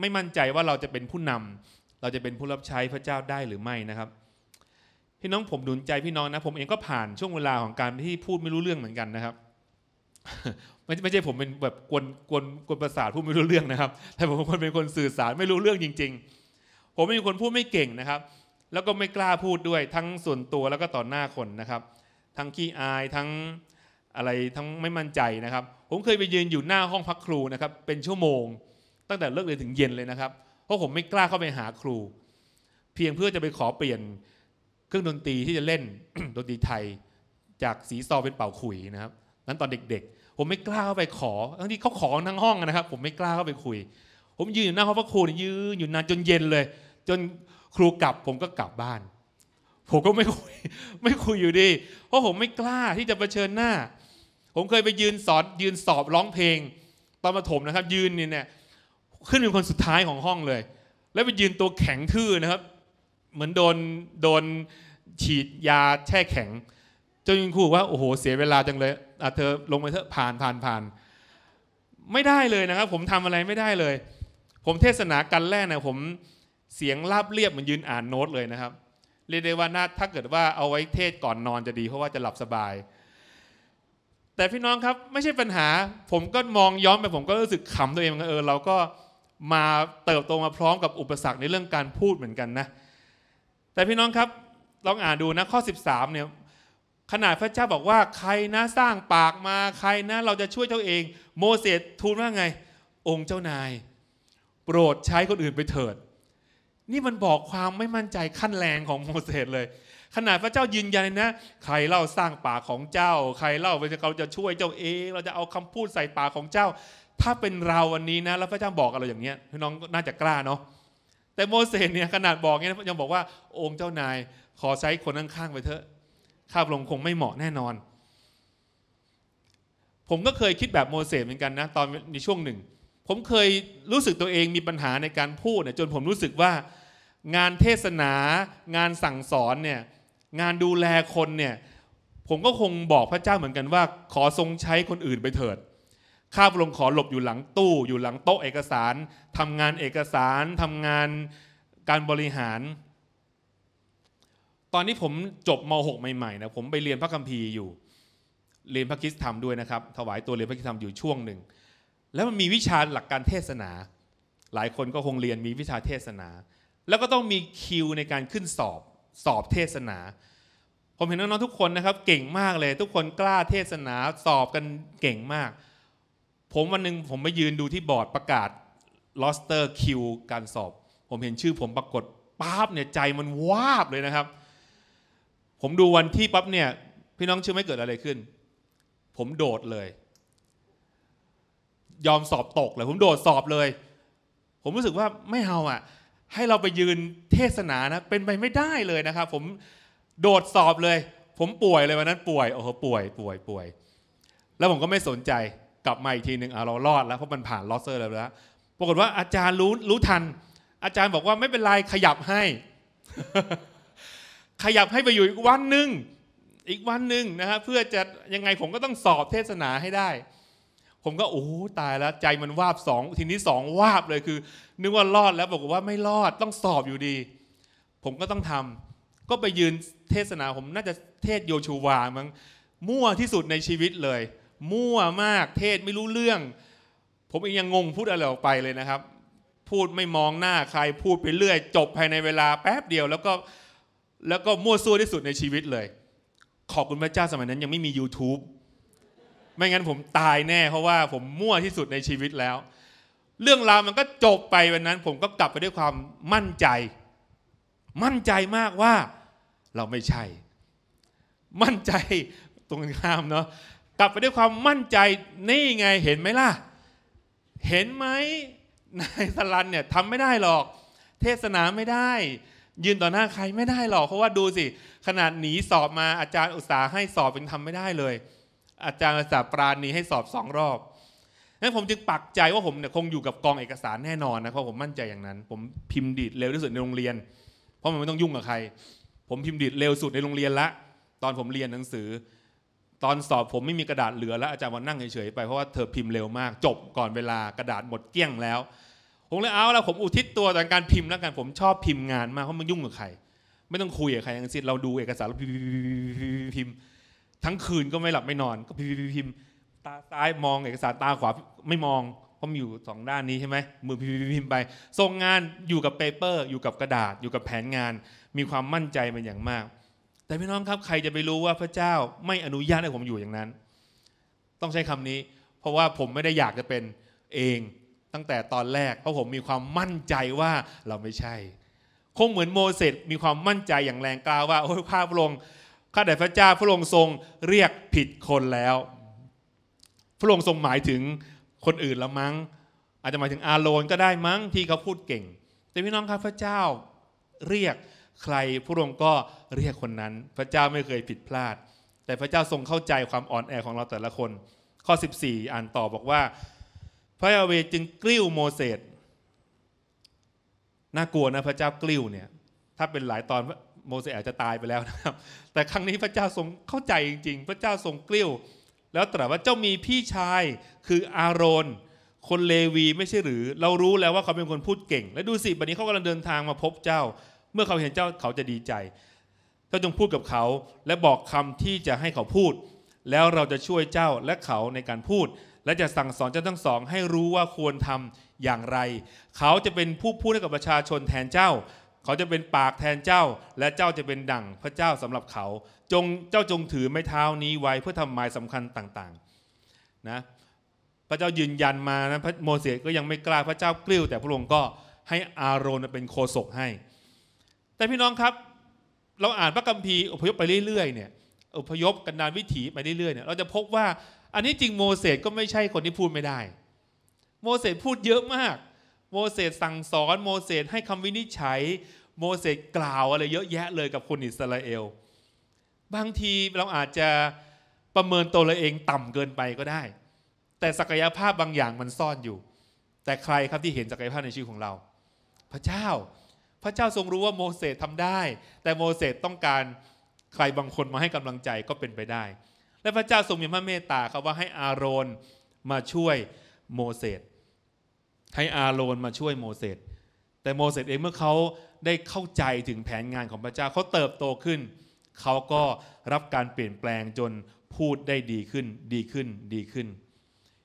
ไม่มั่นใจว่าเราจะเป็นผู้นำ เราจะเป็นผู้รับใช้พระเจ้าได้หรือไม่นะครับ พี่น้องผมดุนใจพี่น้องนะผมเองก็ผ่านช่วงเวลาของการที่พูดไม่รู้เรื่องเหมือนกันนะครับ ไม่ไม่ใช่ผมเป็นแบบกวนกวนกวนประสาทพูดไม่รู้เรื่องนะครับ แต่ผมคนเป็นคนสื่อสารไม่รู้เรื่องจริง ๆ ผมเป็นคนพูดไม่เก่งนะครับ แล้วก็ไม่กล้าพูดด้วยทั้งส่วนตัวแล้วก็ต่อหน้าคนนะครับ ทั้งขี้อายทั้งอะไรทั้งไม่มั่นใจนะครับ ผมเคยไปยืนอยู่หน้าห้องพักครูนะครับ เป็นชั่วโมงตั้งแต่เลิกเรียนถึงเย็นเลยนะครับ เพราะผมไม่กล้าเข้าไปหาครู เพียงเพื่อจะไปขอเปลี่ยน เครื่องดนตรีที่จะเล่น ดนตรีไทย จากสีซอเป็นเป่าขุยนะครับนั้นตอนเด็กๆ ผมไม่กล้าเข้าไปขอ ทั้งที่เขาขอทั้งห้องนะครับ ผมไม่กล้าเข้าไปคุย ผมยืนอยู่หน้าห้องพระครูยืนอยู่นานจนเย็นเลย จนครูกลับผมก็กลับบ้าน ผมก็ไม่คุย ไม่คุยอยู่ดี เพราะผมไม่กล้าที่จะเผชิญหน้า ผมเคยไปยืนสอนยืนสอบร้องเพลงตอนมาถมนะครับ ยืนเนี่ยขึ้นเป็นคนสุดท้ายของห้องเลย แล้วไปยืนตัวแข็งทื่อนะครับ เหมือนโดนโดน ฉีดยาแช่แข็งจนคยิงรู่ว่าโอ้โหเสียเวลาจังเลยอ่ะเธอลงไปเถอะผ่านผ่านผ่านไม่ได้เลยนะครับ ผมทำอะไรไม่ได้เลย ผมเทศนากันแรกเนี่ยผมเสียงราบเรียบเหมือนยืนอ่านโน้ตเลยนะครับเรียกได้ว่าน่าถ้าเกิดว่า เอาไว้เทศก่อนนอนจะดีเพราะว่าจะหลับสบาย แต่พี่น้องครับไม่ใช่ปัญหา ผมก็มองย้อนไปผมก็รู้สึกขำตัวเองเออเราก็มาเติบโตมาพร้อมกับอุปสรรคในเรื่องการพูดเหมือนกันนะแต่พี่น้องครับลองอ่านดูนะข้อ 13เนี่ยขนาดพระเจ้าบอกว่าใครนะสร้างปากมาใครนะ เราจะช่วยเจ้าเอง โมเสสทูลว่าไง องค์เจ้านาย โปรดใช้คนอื่นไปเถิด นี่มันบอกความไม่มั่นใจขั้นแรงของโมเสสเลยขนาดพระเจ้ายืนยันนะ ใครเล่าสร้างปากของเจ้า ใครเล่าเราจะช่วยเจ้าเองเราจะเอาคำพูดใส่ปากของเจ้าถ้าเป็นเราวันนี้นะแล้วพระเจ้าบอกอะไเราอย่างเนี้ยน้องน่าจะกล้าเนาะแต่โมเสสเนี่ยขนาดบอกเนี้ยยังบอกว่าองค์เจ้านายขอใช้คนข้างๆไปเถอะ ข้าพระองค์คงไม่เหมาะแน่นอน ผมก็เคยคิดแบบโมเสสเหมือนกันนะตอนในช่วงหนึ่ง ผมเคยรู้สึกตัวเองมีปัญหาในการพูดเนี่ยจนผมรู้สึกว่า งานเทศนา งานสั่งสอนเนี่ยงานดูแลคนเนี่ยผมก็คงบอกพระเจ้าเหมือนกันว่า ขอทรงใช้คนอื่นไปเถิดข้าพระองค์ขอหลบอยู่หลังตู้อยู่หลังโต๊ะเอกสาร ทำงานเอกสารทำงานการบริหาร ตอนนี้ผมจบม .6 ใหม่ ๆ นะผมไปเรียนพระคัมภีร์อยู่ เรียนพระคิสธรรมด้วยนะครับ ถวายตัวเรียนพระคิสธรรมอยู่ช่วงหนึ่ง แล้วมันมีวิชาหลักการเทศนา หลายคนก็คงเรียนมีวิชาเทศนา แล้วก็ต้องมีคิวในการขึ้นสอบสอบเทศนา ผมเห็นน้องๆทุกคนนะครับเก่งมากเลย ทุกคนกล้าเทศนาสอบกันเก่งมากผมวันหนึ่งผมไปยืนดูที่บอร์ดประกาศลอสเตอร์คิว การสอบ ผมเห็นชื่อผมปรากฏปั๊บเนี่ยใจมันวาบเลยนะครับ ผมดูวันที่ปั๊บเนี่ย พี่น้องเชื่อไม่เกิดอะไรขึ้น ผมโดดเลย ยอมสอบตกเลย ผมโดดสอบเลย ผมรู้สึกว่าไม่เอาอ่ะ ให้เราไปยืนเทศนานะ เป็นไปไม่ได้เลยนะครับ ผมโดดสอบเลย ผมป่วยเลยวันนั้นป่วยโอ้โหป่วยป่วยป่วย แล้วผมก็ไม่สนใจกลับมาอีกทีหนึ่งเรารอด แล้ว เพราะมันผ่านลอสเซอร์แล้ว ปรากฏว่าอาจารย์รู้รู้ทัน อาจารย์บอกว่าไม่เป็นไรขยับให้ ขยับให้ไปอยู่อีกวันหนึ่งอีกวันหนึ่งนะฮะเพื่อจะยังไงผมก็ต้องสอบเทศนาให้ได้ ผมก็โอ้ตายแล้วใจมันวาบสองทีนี้สองวาบเลยคือ นึกว่ารอดแล้วบอกว่าไม่รอดต้องสอบอยู่ดี ผมก็ต้องทำ ก็ไปยืนเทศนาผมน่าจะเทศโยชูวามั้งมั่วที่สุดในชีวิตเลยมั่วมาก เทศไม่รู้เรื่อง ผมเองยังงงพูดอะไรออกไปเลยนะครับ พูดไม่มองหน้าใคร พูดไปเรื่อย จบภายในเวลาแป๊บเดียว แล้วก็แล้วก็มั่วซั่วที่สุดในชีวิตเลย ขอบคุณพระเจ้าสมัยนั้นยังไม่มี YouTube ไม่งั้นผมตายแน่เพราะว่าผมมั่วที่สุดในชีวิตแล้ว เรื่องราวมันก็จบไปวันนั้น ผมก็กลับไปด้วยความมั่นใจ มั่นใจมากว่า เราไม่ใช่ มั่นใจตรงข้ามเนาะกลับไปด้วยความมั่นใจนี่ไงเห็นไหมล่ะ เห็นไหมนายสลันเนี่ยทำไม่ได้หรอก เทศนาไม่ได้ ยืนต่อหน้าใครไม่ได้หรอกเพราะว่าดูสิ ขนาดหนีสอบมาอาจารย์อุตสาห์ให้สอบยังทำไม่ได้เลย อาจารย์อุตสาห์ปราณีให้สอบสองรอบนั้นผมจึงปักใจว่าผมเนี่ยคงอยู่กับกองเอกสารแน่นอนนะเพราะผมมั่นใจอย่างนั้น ผมพิมพ์ดีดเร็วที่สุดในโรงเรียน เพราะมันไม่ต้องยุ่งกับใคร ผมพิมพ์ดีดเร็วสุดในโรงเรียนละ ตอนผมเรียนหนังสือตอนสอบผมไม่มีกระดาษเหลือแล้วอาจารย์วันนั่งเฉยๆไปเพราะว่าเธอพิมพ์เร็วมากจบก่อนเวลากระดาษหมดเกี้ยงแล้วผมเลยเอาแล้วผมอุทิศตัวต่อการพิมพ์แล้วกันผมชอบพิมพ์งานมากเพราะมันยุ่งกับใครไม่ต้องคุยกับใครทั้งสิ้นเราดูเอกสารเราพิมพ์ ทั้งคืนก็ไม่หลับไม่นอนก็พิมพ์ตาซ้ายมองเอกสารตาขวาไม่มองเพราะมันอยู่สองด้านนี้ใช่ไหมมือพิมพ์ไปส่งงานอยู่กับเปเปอร์อยู่กับกระดาษอยู่กับแผนงาน มีความมั่นใจเป็นอย่างมากแต่พี่น้องครับใครจะไปรู้ว่าพระเจ้าไม่อนุญาตให้ผมอยู่อย่างนั้น ต้องใช้คำนี้ เพราะว่าผมไม่ได้อยากจะเป็นเอง ตั้งแต่ตอนแรก เพราะผมมีความมั่นใจว่าเราไม่ใช่ คงเหมือนโมเสสมีความมั่นใจอย่างแรงกล้าว่าโอ้ยข้าพระองค์ข้าแต่พระเจ้าพระองค์ทรงเรียกผิดคนแล้ว พระองค์ทรงหมายถึงคนอื่นละมั้ง อาจจะหมายถึงอาโรนก็ได้มั้งที่เขาพูดเก่ง แต่พี่น้องครับพระเจ้าเรียกใครพระองค์ก็เรียกคนนั้นพระเจ้าไม่เคยผิดพลาด แต่พระเจ้าทรงเข้าใจความอ่อนแอของเราแต่ละคน ข้อ 14อ่านต่อบอกว่า พระยาเวจึงกลิ้วโมเสสน่ากลัวนะพระเจ้ากลิ้วเนี่ยถ้าเป็นหลายตอนโมเสสอาจจะตายไปแล้วนะครับ แต่ครั้งนี้พระเจ้าทรงเข้าใจจริงๆพระเจ้าทรงกลิ้ว แล้วตรัสว่าเจ้ามีพี่ชายคืออาโรนคนเลวีไม่ใช่หรือ เรารู้แล้วว่าเขาเป็นคนพูดเก่ง และดูสิบัดนี้เขากำลังเดินทางมาพบเจ้าเมื่อเขาเห็นเจ้าเขาจะดีใจ เจ้าจงพูดกับเขาและบอกคำที่จะให้เขาพูด แล้วเราจะช่วยเจ้าและเขาในการพูด และจะสั่งสอนเจ้าทั้งสองให้รู้ว่าควรทำอย่างไร เขาจะเป็นผู้พูดให้กับประชาชนแทนเจ้า เขาจะเป็นปากแทนเจ้า และเจ้าจะเป็นดั่งพระเจ้าสำหรับเขา จงเจ้าจงถือไม้เท้านี้ไว้เพื่อทำหมายสำคัญต่างๆ นะ พระเจ้ายืนยันมานะโมเสสก็ยังไม่กล้าพระเจ้ากลิ้ว แต่พระองค์ก็ให้อาโรนเป็นโคศกให้แต่พี่น้องครับเราอ่านพระคัมภีร์อพยพไปเรื่อยๆ เนี่ยอพยพกันดานวิถีไปเรื่อยๆเนี่ยเราจะพบว่าอันนี้จริงโมเสสก็ไม่ใช่คนที่พูดไม่ได้ โมเสสพูดเยอะมาก โมเสสสั่งสอนโมเสสให้คำวินิจฉัยโมเสสกล่าวอะไรเยอะแยะเลยกับคนอิสราเอล บางทีเราอาจจะประเมินตัวเราเองต่ำเกินไปก็ได้ แต่ศักยภาพบางอย่างมันซ่อนอยู่ แต่ใครครับที่เห็นศักยภาพในชีวิตของเรา พระเจ้าพระเจ้าทรงรู้ว่าโมเสสทำได้ แต่โมเสสต้องการใครบางคนมาให้กำลังใจก็เป็นไปได้ และพระเจ้าทรงมีพระเมตตาครับว่าให้อาโรน มาช่วยโมเสส ให้อาโรนมาช่วยโมเสส แต่โมเสสเองเมื่อเขาได้เข้าใจถึงแผนงานของพระเจ้าเขาเติบโตขึ้น เขาก็รับการเปลี่ยนแปลงจนพูดได้ดีขึ้น ดีขึ้น ดีขึ้น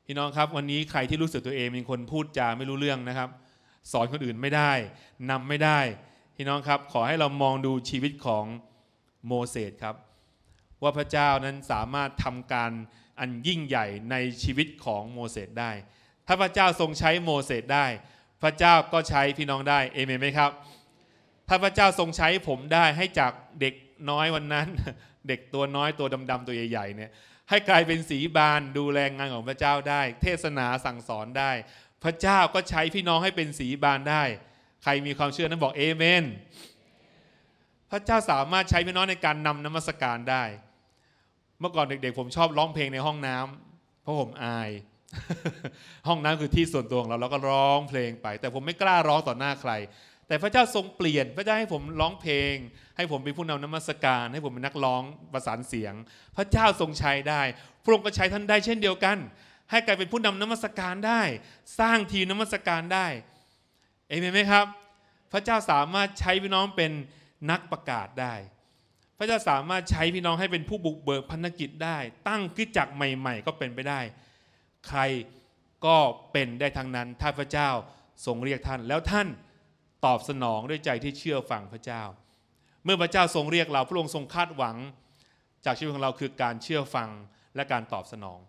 พี่น้องครับวันนี้ใครที่รู้สึกตัวเองเป็นคนพูดจาไม่รู้เรื่องนะครับสอนคนอื่นไม่ได้ นำไม่ได้ พี่น้องครับ ขอให้เรามองดูชีวิตของโมเสสครับ ว่าพระเจ้านั้นสามารถทำการอันยิ่งใหญ่ในชีวิตของโมเสสได้ ถ้าพระเจ้าทรงใช้โมเสสได้ พระเจ้าก็ใช้พี่น้องได้ เอเมนไหมครับ ถ้าพระเจ้าทรงใช้ผมได้ ให้จากเด็กน้อยวันนั้น เด็กตัวน้อยตัวดำๆตัวใหญ่ๆเนี่ย ให้กลายเป็นสีบานดูแลงงานของพระเจ้าได้ เทศนาสั่งสอนได้พระเจ้าก็ใช้พี่น้องให้เป็นสีบานได้ ใครมีความเชื่อนั้นบอกเอเมน พระเจ้าสามารถใช้พี่น้องในการนำน้ำมศการได้ เมื่อก่อนเด็กๆ ผมชอบร้องเพลงในห้องน้ำเพราะผมอาย ห้องน้ำคือที่ส่วนตัวของเราเราก็ร้องเพลงไป แต่ผมไม่กล้าร้องต่อหน้าใคร แต่พระเจ้าทรงเปลี่ยนพระเจ้าให้ผมร้องเพลง ให้ผมเป็นผู้นำนมัสการ ให้ผมเป็นนักร้องประสานเสียง พระเจ้าทรงใช้ได้พระองค์ก็ใช้ท่านได้เช่นเดียวกันให้กลายเป็นผู้นำนมัสการได้สร้างทีมนมัสการได้เอเมนไหมครับพระเจ้าสามารถใช้พี่น้องเป็นนักประกาศได้ พระเจ้าสามารถใช้พี่น้องให้เป็นผู้บุกเบิกพันธกิจได้ ตั้งกิจจักใหม่ ๆ ก็เป็นไปได้ ใครก็เป็นได้ทั้งนั้น ถ้าพระเจ้าทรงเรียกท่านแล้วท่านตอบสนองด้วยใจที่เชื่อฟังพระเจ้า เมื่อพระเจ้าทรงเรียกเราพระองค์ทรงคาดหวังจากชีวิตของเราคือการเชื่อฟังและการตอบสนอง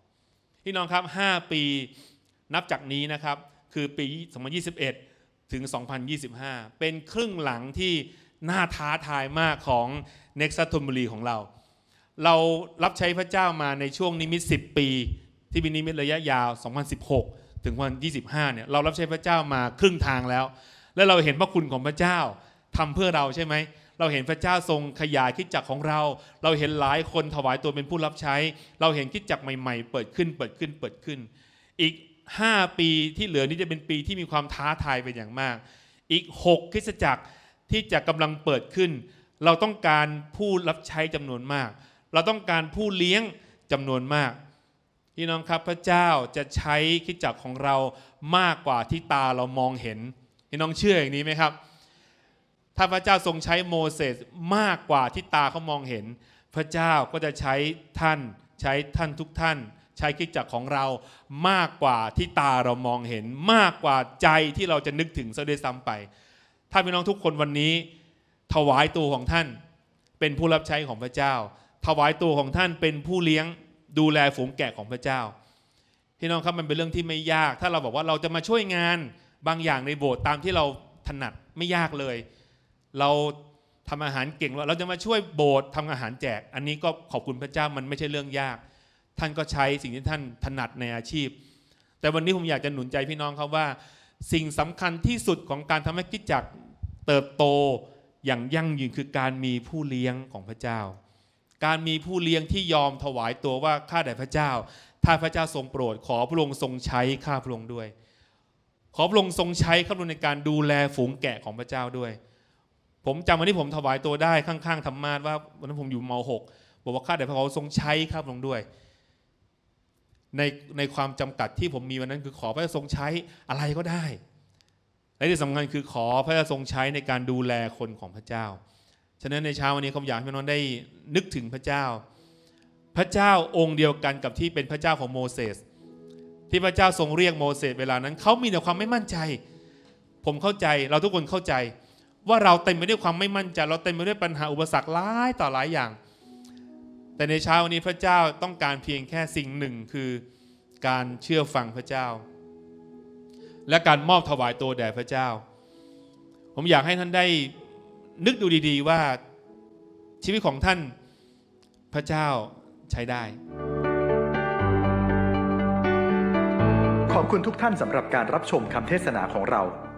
พี่น้องครับ 5 ปีนับจากนี้นะครับ คือปี 2021 ถึง 2025 เป็นครึ่งหลังที่น่าท้าทายมากของ n e x ทธนบุรีของเรา เรารับใช้พระเจ้ามาในช่วงนิมิต 10 ปี ที่เป็นนิมิตระยะยาว 2016 ถึงวัน25เนี่ย เรารับใช้พระเจ้ามาครึ่งทางแล้ว และเราเห็นพระคุณของพระเจ้าทำเพื่อเราใช่ไหมเราเห็นพระเจ้าทรงขยายคิดจักของเรา เราเห็นหลายคนถวายตัวเป็นผู้รับใช้ เราเห็นคิดจักใหม่ ๆ เปิดขึ้น เปิดขึ้นเปิดขึ้น อีก 5 ปีที่เหลือนี้จะเป็นปีที่มีความท้าทายเป็นอย่างมาก อีก 6 คริสตจักรที่จะกำลังเปิดขึ้น เราต้องการผู้รับใช้จำนวนมาก เราต้องการผู้เลี้ยงจำนวนมาก พี่น้องครับพระเจ้าจะใช้คิดจักของเรามากกว่าที่ตาเรามองเห็น พี่น้องเชื่ออย่างนี้ไหมครับถ้าพระเจ้าทรงใช้โมเสสมากกว่าที่ตาเขามองเห็น พระเจ้าก็จะใช้ท่านใช้ท่านทุกท่าน ใช้คิดจักของเรามากกว่าที่ตาเรามองเห็น มากกว่าใจที่เราจะนึกถึงซะด้วยซ้ำไป ถ้าพี่น้องทุกคนวันนี้ ถวายตัวของท่านเป็นผู้รับใช้ของพระเจ้า ถวายตัวของท่านเป็นผู้เลี้ยงดูแลฝูงแกะของพระเจ้า พี่น้องครับมันเป็นเรื่องที่ไม่ยาก ถ้าเราบอกว่าเราจะมาช่วยงานบางอย่างในโบสถ์ตามที่เราถนัดไม่ยากเลยเราทำอาหารเก่งเราเราจะมาช่วยโบสถ์ทำอาหารแจก อันนี้ก็ขอบคุณพระเจ้ามันไม่ใช่เรื่องยาก ท่านก็ใช้สิ่งที่ท่านถนัดในอาชีพ แต่วันนี้ผมอยากจะหนุนใจพี่น้องครับว่า สิ่งสำคัญที่สุดของการทำให้กิจจักรเติบโตอย่างยั่งยืนคือการมีผู้เลี้ยงของพระเจ้า การมีผู้เลี้ยงที่ยอมถวายตัวว่า ข้าแต่พระเจ้า ถ้าพระเจ้าทรงโปรดขอพระองค์ทรงใช้ข้าพระองค์ด้วย ขอพระองค์ทรงใช้ข้าพระองค์ในการดูแลฝูงแกะของพระเจ้าด้วยผมจำวันที่ผมถวายตัวได้ข้างๆธรรมาสว่าวันนั้นผมอยู่มหกบอกว่าข้าแต่พระเขาทรงใช้ครับลงด้วยในในความจำกัดที่ผมมีวันนั้นคือขอพระทรงใช้อะไรก็ได้ และที่สำคัญคือขอพระทรงใช้ในการดูแลคนของพระเจ้า ฉะนั้นในเช้าวันนี้ผมอยากให้น้องได้นึกถึงพระเจ้า พระเจ้าองค์เดียวกันกับที่เป็นพระเจ้าของโมเสสที่พระเจ้าทรงเรียกโมเสสเวลานั้นเขามีแต่ความไม่มั่นใจ ผมเข้าใจเราทุกคนเข้าใจว่าเราเต็มไปด้วยความไม่มั่นใจเราเต็มไปด้วยปัญหาอุปสรรคหลายต่อหลายอย่าง แต่ในเช้าวันนี้พระเจ้าต้องการเพียงแค่สิ่งหนึ่งคือการเชื่อฟังพระเจ้า และการมอบถวายตัวแด่พระเจ้า ผมอยากให้ท่านได้นึกดูดีๆว่าชีวิตของท่านพระเจ้าใช้ได้ ขอบคุณทุกท่านสำหรับการรับชมคำเทศนาของเรา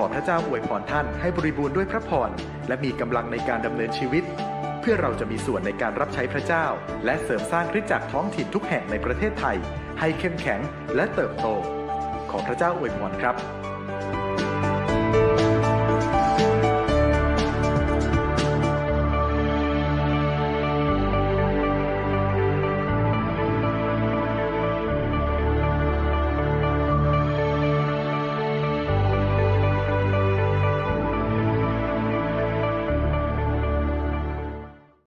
ขอพระเจ้าอวยพรท่านให้บริบูรณ์ด้วยพระพรและมีกำลังในการดำเนินชีวิต เพื่อเราจะมีส่วนในการรับใช้พระเจ้า และเสริมสร้างริจักท้องถิ่นทุกแห่งในประเทศไทย ให้เข้มแข็งและเติบโต ขอพระเจ้าอวยพรครับ